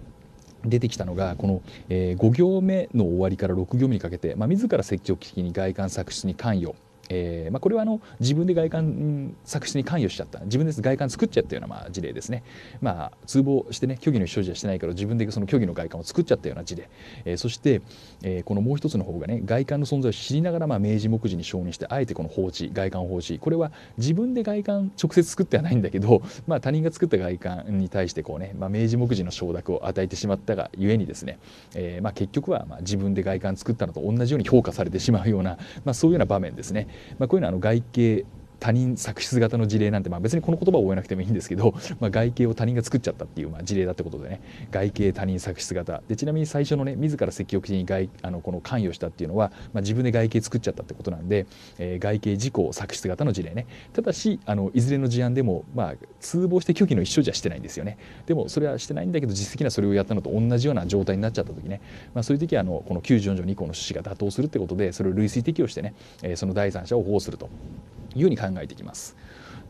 出てきたのがこの、え5行目の終わりから6行目にかけて、まあ、自ら積極的に外観作出に関与えーまあ、これはあの自分で外観作詞に関与しちゃった自分で外観作っちゃったようなまあ事例ですね、まあ、通報してね虚偽の所持はしてないけど自分でその虚偽の外観を作っちゃったような事例、えー、そして、えー、このもう一つの方がね外観の存在を知りながらまあ明治目次に承認してあえてこの放置外観放置これは自分で外観直接作ってはないんだけど、まあ、他人が作った外観に対してこうね、まあ、明治目次の承諾を与えてしまったがゆえにですね、えー、まあ結局はまあ自分で外観作ったのと同じように評価されてしまうような、まあ、そういうような場面ですねまあ、こういうのはあの外形他人作出型の事例なんて、まあ、別にこの言葉を覚えなくてもいいんですけど、まあ、外形を他人が作っちゃったっていう、まあ、事例だってことでね外形他人作出型でちなみに最初のね自ら積極的に外あのこの関与したっていうのは、まあ、自分で外形作っちゃったってことなんで、えー、外形事項作出型の事例ねただしあのいずれの事案でも、まあ、通報して虚偽の一緒じゃしてないんですよねでもそれはしてないんだけど実績なそれをやったのと同じような状態になっちゃった時ね、まあ、そういう時はあのこの94条2項の趣旨が妥当するってことでそれを類推適用してね、えー、その第三者を保護するというふうに考え考えていきます。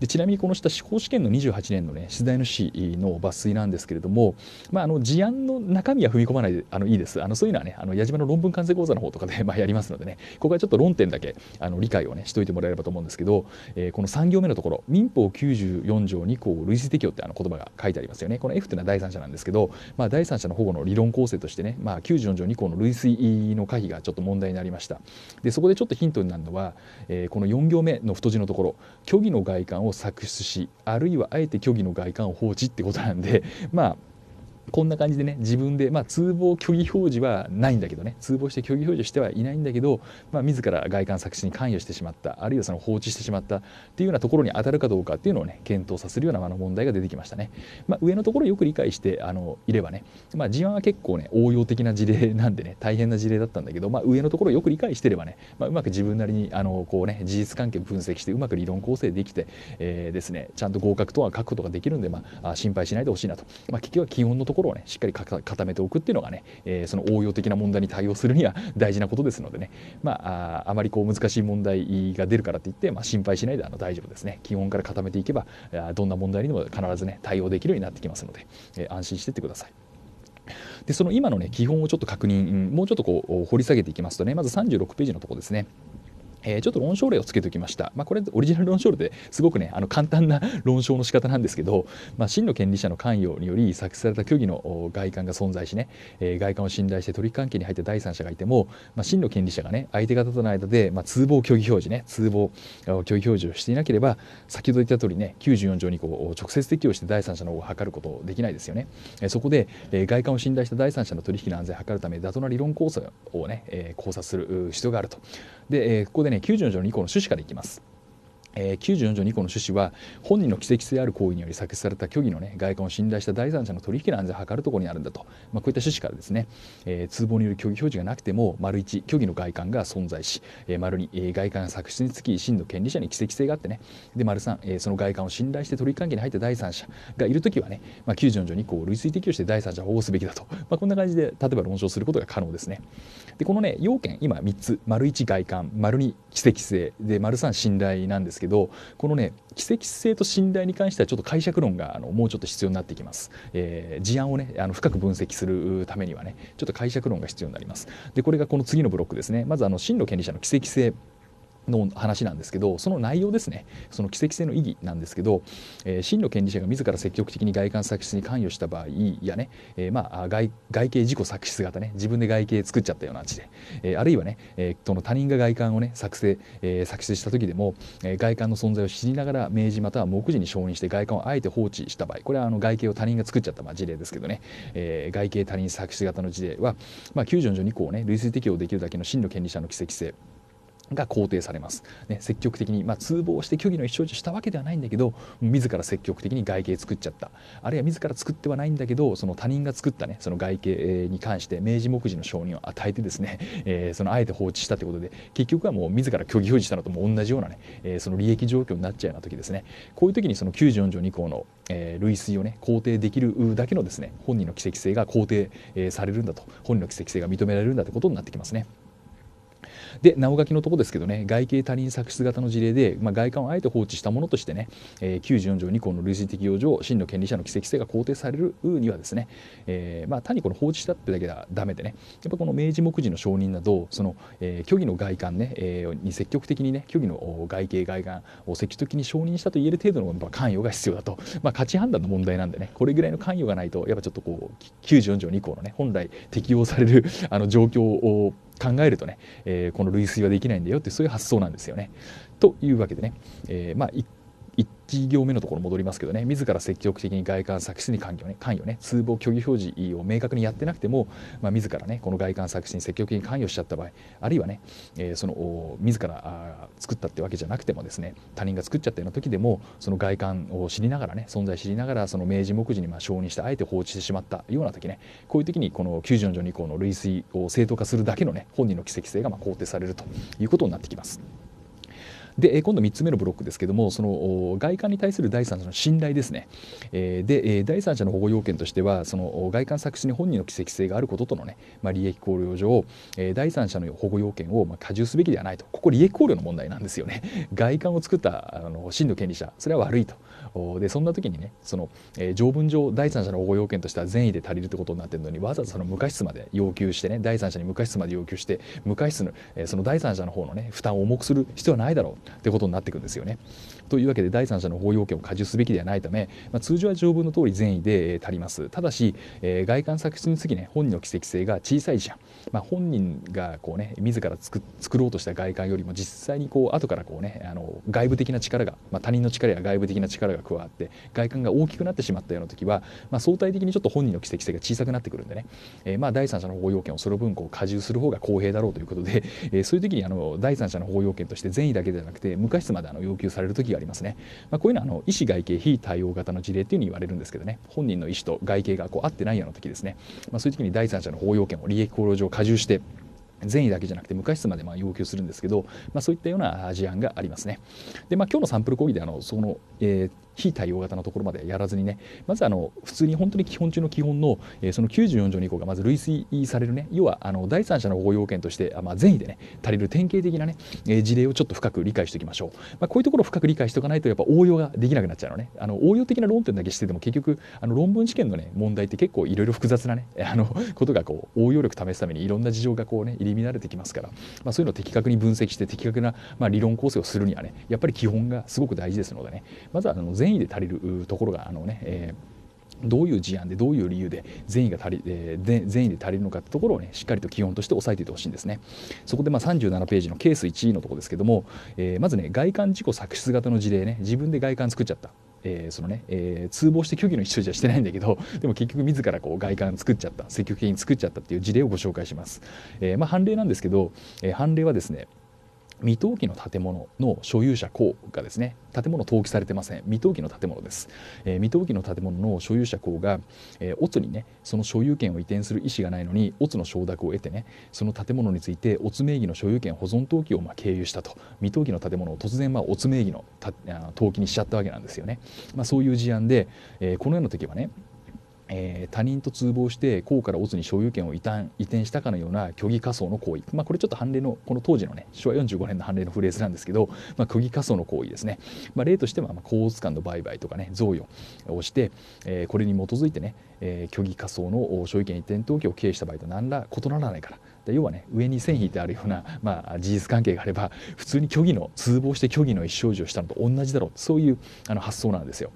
でちなみにこの下司法試験の28年のね出題主の抜粋なんですけれども、まあ、あの事案の中身は踏み込まないであのいいですあのそういうのはねあの矢島の論文完成講座の方とかで、まあ、やりますのでねここはちょっと論点だけあの理解をねしといてもらえればと思うんですけど、えー、この3行目のところ民法94条2項類似適用ってあの言葉が書いてありますよねこの F っていうのは第三者なんですけど、まあ、第三者の保護の理論構成としてね、まあ、94条2項の類推の可否がちょっと問題になりましたでそこでちょっとヒントになるのは、えー、この4行目の太字のところ虚偽の外観を作出しあるいはあえて虚偽の外観を放置ってことなんでまあこんな感じでね自分で、まあ、通報虚偽表示はないんだけどね通報して虚偽表示してはいないんだけど、まあ、自ら外観作詞に関与してしまったあるいはその放置してしまったっていうようなところに当たるかどうかっていうのをね検討させるような問題が出てきましたね、まあ、上のところよく理解してあのいればね、まあ、事案は結構ね応用的な事例なんでね大変な事例だったんだけど、まあ、上のところよく理解してればね、まあ、うまく自分なりにあのこうね事実関係分析してうまく理論構成できて、えー、ですねちゃんと合格とは書くことができるんで、まあ、心配しないでほしいなと、まあ、結局は基本のとところをねしっかり固めておくっていうのがね、えー、その応用的な問題に対応するには 大事なことですのでね、まあ、ああまりこう難しい問題が出るからといって、まあ、心配しないであの大丈夫ですね基本から固めていけばどんな問題にも必ずね対応できるようになってきますので、えー、安心してってください。でその今のね基本をちょっと確認もうちょっとこう掘り下げていきますとねまず36ページのとこですね。えー、ちょっと論証例をつけておきました。まあ、これオリジナル論証例ですごくね、あの簡単な論証の仕方なんですけど、まあ、真の権利者の関与により作成された虚偽の外観が存在しね、えー、外観を信頼して取引関係に入った第三者がいても、まあ、真の権利者がね、相手方との間で、まあ、通報虚偽表示ね、通報虚偽表示をしていなければ、先ほど言った通りね、94条にこう直接適用して第三者の方を図ることできないですよね。えー、そこで、えー、外観を信頼した第三者の取引の安全を図るため、妥当な理論構想をね、えー、考察する必要があると。で、えー、ここで、ねね90条の2項の趣旨からいきますえー、94条2項の趣旨は本人の奇跡性ある行為により作成された虚偽の、ね、外観を信頼した第三者の取引の安全を図るところにあるんだと、まあ、こういった趣旨からですね、えー、通報による虚偽表示がなくても丸1虚偽の外観が存在し、えー、丸二、えー、外観が作出につき真の権利者に奇跡性があってねで丸3、えー、その外観を信頼して取引関係に入った第三者がいるときはね、まあ、94条2項を類推適用して第三者を保護すべきだと、まあ、こんな感じで例えば論証することが可能ですねでこのね要件今3つ丸一外観丸二奇跡性で丸三信頼なんですけどこのね奇跡性と信頼に関してはちょっと解釈論があのもうちょっと必要になってきます、えー、事案をねあの深く分析するためにはねちょっと解釈論が必要になりますでこれがこの次のブロックですねまずあの真の権利者の奇跡性の話なんですけどその内容ですねその奇跡性の意義なんですけど、えー、真の権利者が自ら積極的に外観作出に関与した場合やね、えー、まあ外外形自己作出型ね自分で外形作っちゃったような地で、えー、あるいはね、えー、その他人が外観をね作成、えー、作出した時でも、えー、外観の存在を知りながら明示または目次に承認して外観をあえて放置した場合これはあの外形を他人が作っちゃった、まあ、事例ですけどね、えー、外形他人作出型の事例は、まあ、9条の項以ね類推適用できるだけの真の権利者の奇跡性が肯定されます、ね、積極的に、まあ、通報して虚偽の意思表示したわけではないんだけど自ら積極的に外形作っちゃったあるいは自ら作ってはないんだけどその他人が作った、ね、その外形に関して明治目次の承認を与えてですね、えー、そのあえて放置したということで結局はもう自ら虚偽表示したのとも同じようなね、えー、その利益状況になっちゃうような時ですねこういう時にその94条2項の、えー、類推をね肯定できるだけのですね本人の奇跡性が肯定、されるんだと本人の奇跡性が認められるんだということになってきますね。でなおがきのとこですけどね外形他人作出型の事例で、まあ、外観をあえて放置したものとしてね、えー、94条2項の類似適用上真の権利者の規制規制が肯定されるにはですね、えー、まあ、単にこの放置したってだけではダメでねやっぱこの明治目次の承認などその、えー、虚偽の外観ね、えー、に積極的にね虚偽の外形外観を積極的に承認したと言える程度の関与が必要だと、まあ、価値判断の問題なんでねこれぐらいの関与がないとやっぱちょっとこう94条2項のね本来適用されるあの状況を考えるとね、えー、この類推はできないんだよってそういう発想なんですよね。というわけでね、えー、まあ一1行目のところ戻りますけどね自ら積極的に外観作出に関与ね関与ね通報虚偽表示を明確にやってなくても、まあ、自らねこの外観作出に積極的に関与しちゃった場合あるいはね、えー、その自ら作ったってわけじゃなくてもですね他人が作っちゃったような時でもその外観を知りながらね存在知りながらその明示目次にまあ承認してあえて放置してしまったような時ねこういう時にこの90条2項の類推を正当化するだけのね本人の奇跡性がま肯定されるということになってきます。で、今度3つ目のブロックですけども、その外観に対する第三者の信頼ですね。で、第三者の保護要件としては、その外観作詞に本人の奇跡性があることとのね、まあ、利益考慮上、第三者の保護要件をまあ加重すべきではないと、ここ利益考慮の問題なんですよね。外観を作ったあの真の権利者、それは悪いと。でそんな時にねその、えー、条文上第三者の保護要件としては善意で足りるってことになってるのにわざわざその無過失まで要求してね第三者に無過失まで要求して無過失の、えー、その第三者の方のね負担を重くする必要はないだろうってことになってくるんですよね。というわけで第三者の法要件を加重すべきではないため、まあ、通常は条文の通り善意で足りますただし、えー、外観作出につきね本人の奇跡性が小さいじゃん、まあ、本人がこうね自ら作作ろうとした外観よりも実際にこう後からこうねあの外部的な力が、まあ、他人の力や外部的な力が加わって外観が大きくなってしまったような時は、まあ、相対的にちょっと本人の奇跡性が小さくなってくるんでね、えー、まあ第三者の法要件をその分こう加重する方が公平だろうということで、えー、そういう時にあの第三者の法要件として善意だけではなくて無過失まであの要求される時があります。りますね、まあ、こういうのはあの医師外形非対応型の事例っていうふうに言われるんですけどね本人の意思と外形がこう合ってないような時ですね、まあ、そういう時に第三者の法要件を利益功労上加重して善意だけじゃなくて無価値までま要求するんですけど、まあ、そういったような事案がありますね。で、まあ、今日のサンプル講義であのその、えー、非対応型のところまでやらずにねまずあの普通に本当に基本中の基本の、えー、その94条2項がまず類推されるね要はあの第三者の保護要件として、まあ、善意でね足りる典型的なね、えー、事例をちょっと深く理解しておきましょう、まあ、こういうところを深く理解しておかないとやっぱ応用ができなくなっちゃうのねあの応用的な論点だけしてても結局あの論文試験のね問題って結構いろいろ複雑なね あのことがこう応用力試すためにいろんな事情がこうね入り乱れてきますから、まあ、そういうのを的確に分析して的確な、まあ、理論構成をするにはねやっぱり基本がすごく大事ですのでねまずはあの善意で足りるところがあのね、えーどういう事案でどういう理由で善意が足り、えー、善意で足りるのかってところをねしっかりと基本として押さえていてほしいんですねそこでまあ37ページのケース1のところですけども、えー、まずね外観事故作出型の事例ね自分で外観作っちゃったえー、そのね、えー、通報して虚偽の一緒じゃしてないんだけど でも結局自らこう外観作っちゃった積極的に作っちゃったっていう事例をご紹介します、えー、まあ、判例なんですけど、え判例はですね未登記の建物の所有者公がですね建物登記されてません未登記の建物です、えー、未登記の建物の所有者公が、えー、オツにねその所有権を移転する意思がないのにオツの承諾を得てねその建物についてオツ名義の所有権保存登記をまあ経由したと未登記の建物を突然まあオツ名義の登記にしちゃったわけなんですよね、まあ、そういう事案で、えー、このような時はねえー、他人と通報して公からオズに所有権を移転移転したかのような虚偽仮想の行為、まあ、これちょっと判例のこの当時のね昭和45年の判例のフレーズなんですけど、まあ、虚偽仮想の行為ですね、まあ、例としては鉱物間の売買とかね贈与をして、えー、これに基づいてね、えー、虚偽仮想の所有権移転登記を経営した場合と何ら異ならないからで要はね上に線引いてあるような、まあ、事実関係があれば普通に虚偽の通報して虚偽の一生児をしたのと同じだろうそういうあの発想なんですよ。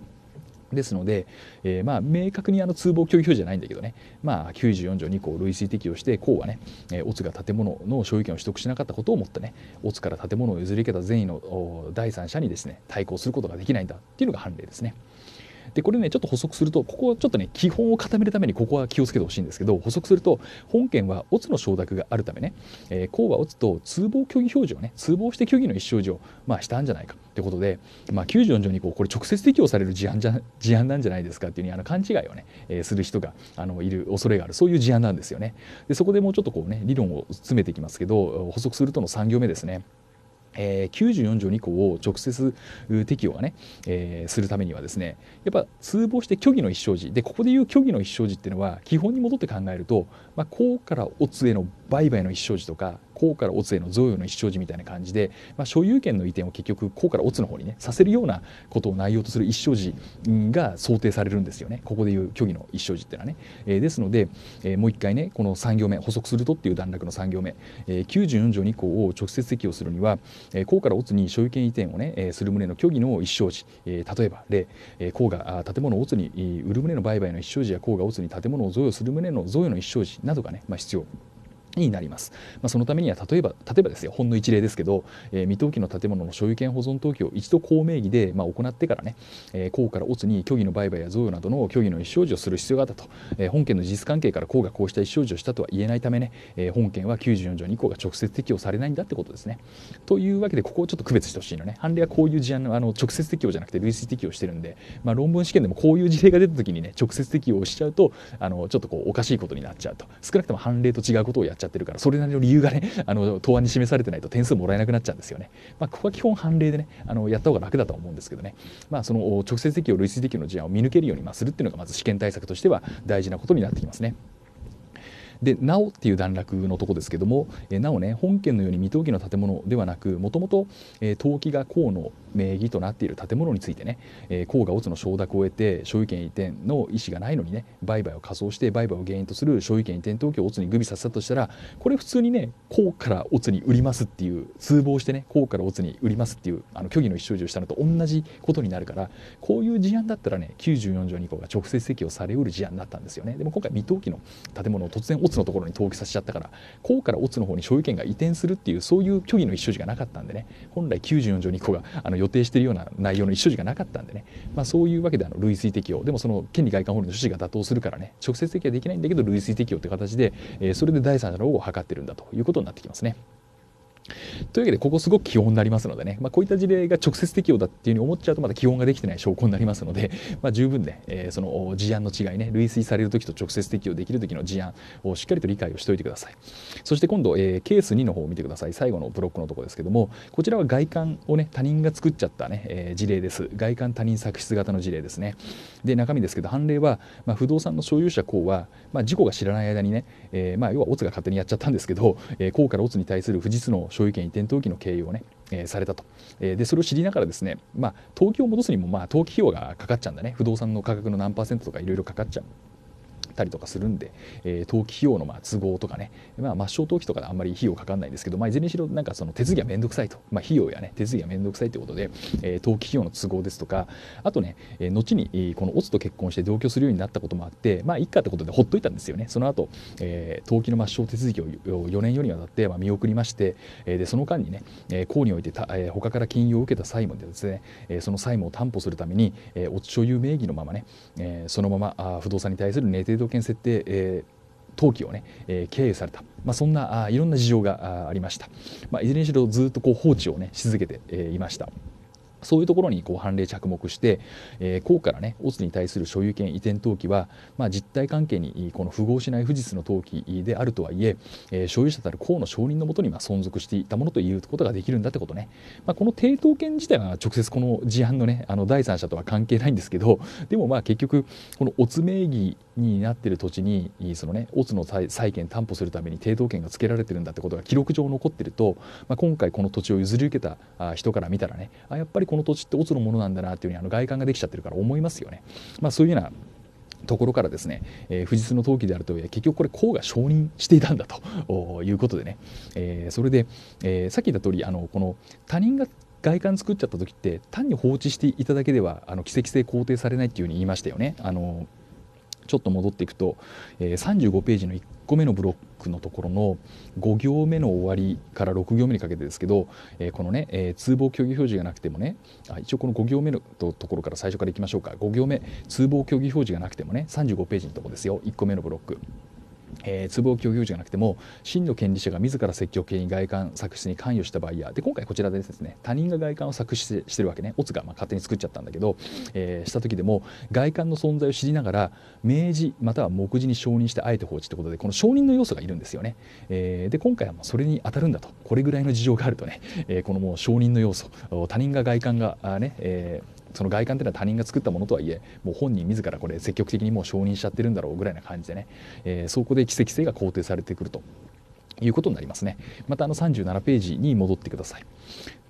ですので、えー、まあ明確にあの通報協議表じゃないんだけどね、まあ、94条2項類推適用してうはねオツが建物の所有権を取得しなかったことをもってねオツから建物を譲り受けた善意の第三者にですね対抗することができないんだっていうのが判例ですね。でこれねちょっと補足するとここはちょっとね基本を固めるためにここは気をつけてほしいんですけど補足すると本件はオツの承諾があるためね、えー、公はオツと通謀虚偽表示をね通謀して虚偽の意思表示を、まあ、したんじゃないかってことで、まあ、94条にこうこれ直接適用される事案じゃ事案なんじゃないですかっていううにあの勘違いをね、えー、する人があのいる恐れがあるそういう事案なんですよね。でそこでもうちょっとこうね理論を詰めていきますけど補足するとの3行目ですね。え94条2項を直接適用がね、えー、するためにはですねやっぱ通報して虚偽の一生児でここで言う虚偽の一生児っていうのは基本に戻って考えるとまあ、高から乙ツへの売買の一生児とか高から乙への贈与の一生児みたいな感じで、まあ、所有権の移転を結局高から乙の方にねさせるようなことを内容とする一生児が想定されるんですよねここでいう虚偽の一生児っていうのはね、えー、ですので、えー、もう一回ねこの3行目補足するとっていう段落の3行目、えー、94条2項を直接適用するには、えー、高から乙に所有権移転をね、えー、する旨の虚偽の一生児、えー、例えば例、えー、高が建物を乙に売る旨の売買の一生児や高が乙に建物を贈与する旨の贈与の一生児などがね、まあ、必要になります、まあ、そのためには例えば例えばですよほんの一例ですけど、えー、未登記の建物の所有権保存登記を一度公名義で、まあ、行ってからね、えー、公から乙に虚偽の売買や贈与などの虚偽の意思表示をする必要があったと、えー、本件の事実関係から公がこうした意思表示をしたとは言えないためね、えー、本件は94条2項が直接適用されないんだってことですねというわけでここをちょっと区別してほしいのね判例はこういう事案のあの直接適用じゃなくて類推適用してるんで、まあ、論文試験でもこういう事例が出た時にね直接適用しちゃうとあのちょっとこうおかしいことになっちゃうと少なくとも判例と違うことをやっちゃうゃってるからそれなりの理由がね あの答案に示されてないと点数もらえなくなっちゃうんですよね。まあ、ここは基本判例でねあのやった方が楽だと思うんですけどね、まあ、その直接適用類推適用の事案を見抜けるようにまするっていうのがまず試験対策としては大事なことになってきますね。でなおっていう段落のとこですけども、えなおね本件のように未登記の建物ではなくもともと登記が公の名義となっている建物についてね、えー、公が乙の承諾を得て所有権移転の意思がないのにね売買を仮装して売買を原因とする所有権移転登記を乙に具備させたとしたらこれ普通にね公から乙に売りますっていう通報してね公から乙に売りますっていうあの虚偽の意思表示をしたのと同じことになるからこういう事案だったらね94条2項が直接適用されうる事案になったんですよねでも今回未登記の建物を突然オツのところに登記させちゃったから公からオツの方に所有権が移転するっていうそういう虚偽の一所持がなかったんでね本来94条2個があの予定しているような内容の一所持がなかったんでね、まあ、そういうわけであの類推適用でもその権利外観法律の趣旨が妥当するからね直接的はできないんだけど類推適用って形で、えー、それで第三者の保護を図ってるんだということになってきますね。というわけで、ここすごく基本になりますのでね、まあ、こういった事例が直接適用だっていうふうに思っちゃうと、まだ基本ができてない証拠になりますので、まあ、十分ね、えー、その事案の違いね、類推される時と直接適用できる時の事案をしっかりと理解をしておいてください。そして今度、えー、ケース2の方を見てください。最後のブロックのとこですけども、こちらは外観をね、他人が作っちゃったね、えー、事例です。外観他人作出型の事例ですね。で、中身ですけど、判例は、まあ、不動産の所有者公は、まあ、事故が知らない間にね、えー、まあ、要はオツが勝手にやっちゃったんですけど、えー、公からオツに対する不実の所有権移転登記の経営をね、えー、されたと、えー、でそれを知りながらですね、まあ、登記を戻すにも、まあ、登記費用がかかっちゃうんだね不動産の価格の何パーセントとかいろいろかかっちゃうたりとかするんで、えー、登記費用のまあ都合とかね、まあ、抹消登記とかであんまり費用かかんないんですけど、まあ、いずれにしろなんかその手続きは面倒くさいと、まあ、費用やね手続きは面倒くさいということで、えー、登記費用の都合ですとかあとね、えー、後にこのオツと結婚して同居するようになったこともあってまあいっかってことでほっといたんですよねその後、えー、登記の抹消手続きを4年よりわたってまあ見送りまして、えー、でその間にね、えー、公においてた、えー、他から金融を受けた債務でですね、えー、その債務を担保するために、えー、オツ所有名義のままね、えー、そのままあ不動産に対する寝程度条件設定、えー登記をね、えー、経由された、まあ、そんなあいろんな事情がありました、まあ、いずれにしろずっとこう放置をねし続けて、えー、いましたそういうところにこう判例着目して、えー、公からね、オツに対する所有権移転登記は、まあ、実態関係にこの符合しない不実の登記であるとはいえ、えー、所有者たる公の承認のもとにまあ存続していたものということができるんだってことね。まあ、この抵当権自体は直接この事案のね、あの第三者とは関係ないんですけど、でもまあ結局、このオツ名義になってる土地にそのねオツの債権担保するために抵当権がつけられてるんだってことが記録上残ってると、まあ、今回この土地を譲り受けた人から見たらねあやっぱりこの土地ってオツのものなんだなっていうふうにあの外観ができちゃってるから思いますよね。まあ、そういうようなところからですね、えー、富士通の登記であるといえ結局これ甲が承認していたんだということでね、えー、それで、えー、さっき言った通りあのこの他人が外観作っちゃった時って単に放置していただけではあの奇跡性肯定されないっていうふうに言いましたよね。あのーちょっと戻っていくと、えー、35ページの1個目のブロックのところの5行目の終わりから6行目にかけてですけど、えー、このね、えー、通報協議表示がなくてもねあ一応この5行目のところから最初からいきましょうか5行目通報協議表示がなくてもね35ページのところですよ1個目のブロック。えー、壺を供給じゃなくても真の権利者が自ら積極的に外観作出に関与した場合やで今回こちらでですね他人が外観を作出してるわけねオツがまあ勝手に作っちゃったんだけど、えー、した時でも外観の存在を知りながら明示または目次に承認してあえて放置ってことでこの承認の要素がいるんですよね、えー、で今回はもうそれに当たるんだとこれぐらいの事情があるとね、えー、このもう承認の要素他人が外観があね、えーその外観というのは他人が作ったものとはいえもう本人自らこれ積極的にもう承認しちゃってるんだろうぐらいな感じでね、えー、そこで奇跡性が肯定されてくると。いうことになりますねまたあの37ページに戻ってください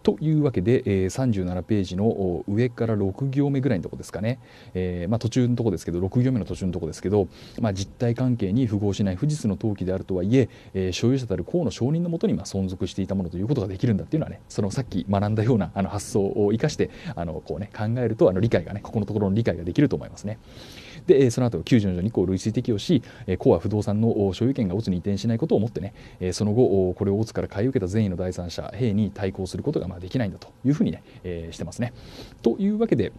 というわけで、えー、37ページの上から6行目ぐらいのところですかね、えー、まあ、途中のところですけど6行目の途中のところですけど、まあ、実体関係に符合しない不実の登記であるとはいええー、所有者たる公の承認のもとにま存続していたものということができるんだっていうのはねそのさっき学んだようなあの発想を生かしてあのこう、ね、考えるとあの理解がねここのところの理解ができると思いますね。でその後90条2項類推適用し公ア不動産の所有権がオツに移転しないことをもってねその後これをオツから買い受けた善意の第三者兵に対抗することがまあできないんだというふうにね、えー、してますね。というわけで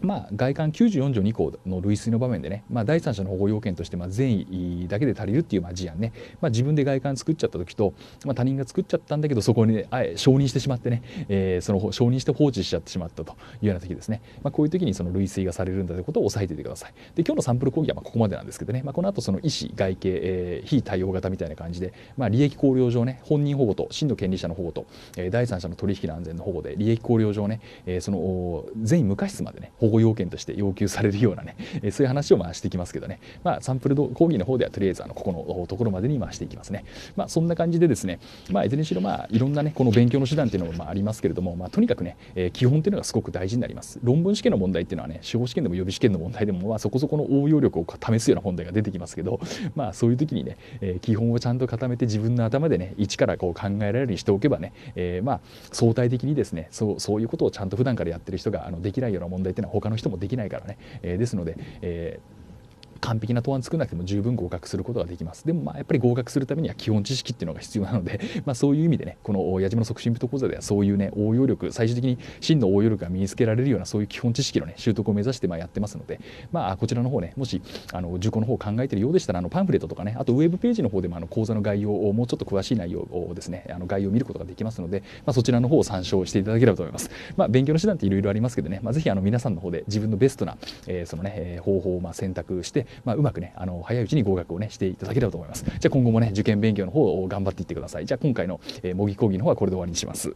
まあ、外観94条2項の類推の場面でね、まあ、第三者の保護要件として、まあ、善意だけで足りるっていうまあ事案ね、まあ、自分で外観作っちゃった時と、まあ、他人が作っちゃったんだけどそこに、ね、あえ承認してしまってね、えー、その承認して放置しちゃってしまったというような時ですね、まあ、こういう時にその類推がされるんだということを押さえていてくださいで今日のサンプル講義はまあここまでなんですけどね、まあ、この後その医師外形、えー、非対応型みたいな感じで、まあ、利益考慮上ね本人保護と真の権利者の保護と、えー、第三者の取引の安全の保護で利益考慮上ね、えー、その善意無過失までね保保護要件として要求されるようなね、えそういう話をまあしてきますけどね、まあ、サンプル講義の方ではとりあえずあのここのところまでに回していきますね、まあ、そんな感じでですね、まあ、いずれにしろまあいろんなねこの勉強の手段っていうのもまあありますけれども、まあ、とにかくね、え基本っていうのがすごく大事になります論文試験の問題っていうのはね司法試験でも予備試験の問題でもまあそこそこの応用力を試すような問題が出てきますけど、まあ、そういう時にね、え基本をちゃんと固めて自分の頭でね一からこう考えられるようにしておけばね、えー、まあ相対的にですねそうそういうことをちゃんと普段からやってる人があのできないような問題っていうのは他の人もできないからね、えですので、えー完璧な答案作らなくても十分合格することができますでもまあやっぱり合格するためには基本知識っていうのが必要なので、まあ、そういう意味でねこの矢島の促進部と講座ではそういうね応用力最終的に真の応用力が身につけられるようなそういう基本知識のね習得を目指してまあやってますので、まあ、こちらの方ねもしあの受講の方考えてるようでしたらあのパンフレットとかねあとウェブページの方でもあの講座の概要をもうちょっと詳しい内容をですねあの概要を見ることができますので、まあ、そちらの方を参照していただければと思います、まあ、勉強の手段っていろいろありますけどね、まあ、ぜひあの皆さんの方で自分のベストな、えー、そのね方法をまあ選択してまあ、うまくねあの早いうちに合格をねしていただければと思いますじゃあ今後もね受験勉強の方を頑張っていってくださいじゃあ今回の模擬講義の方はこれで終わりにします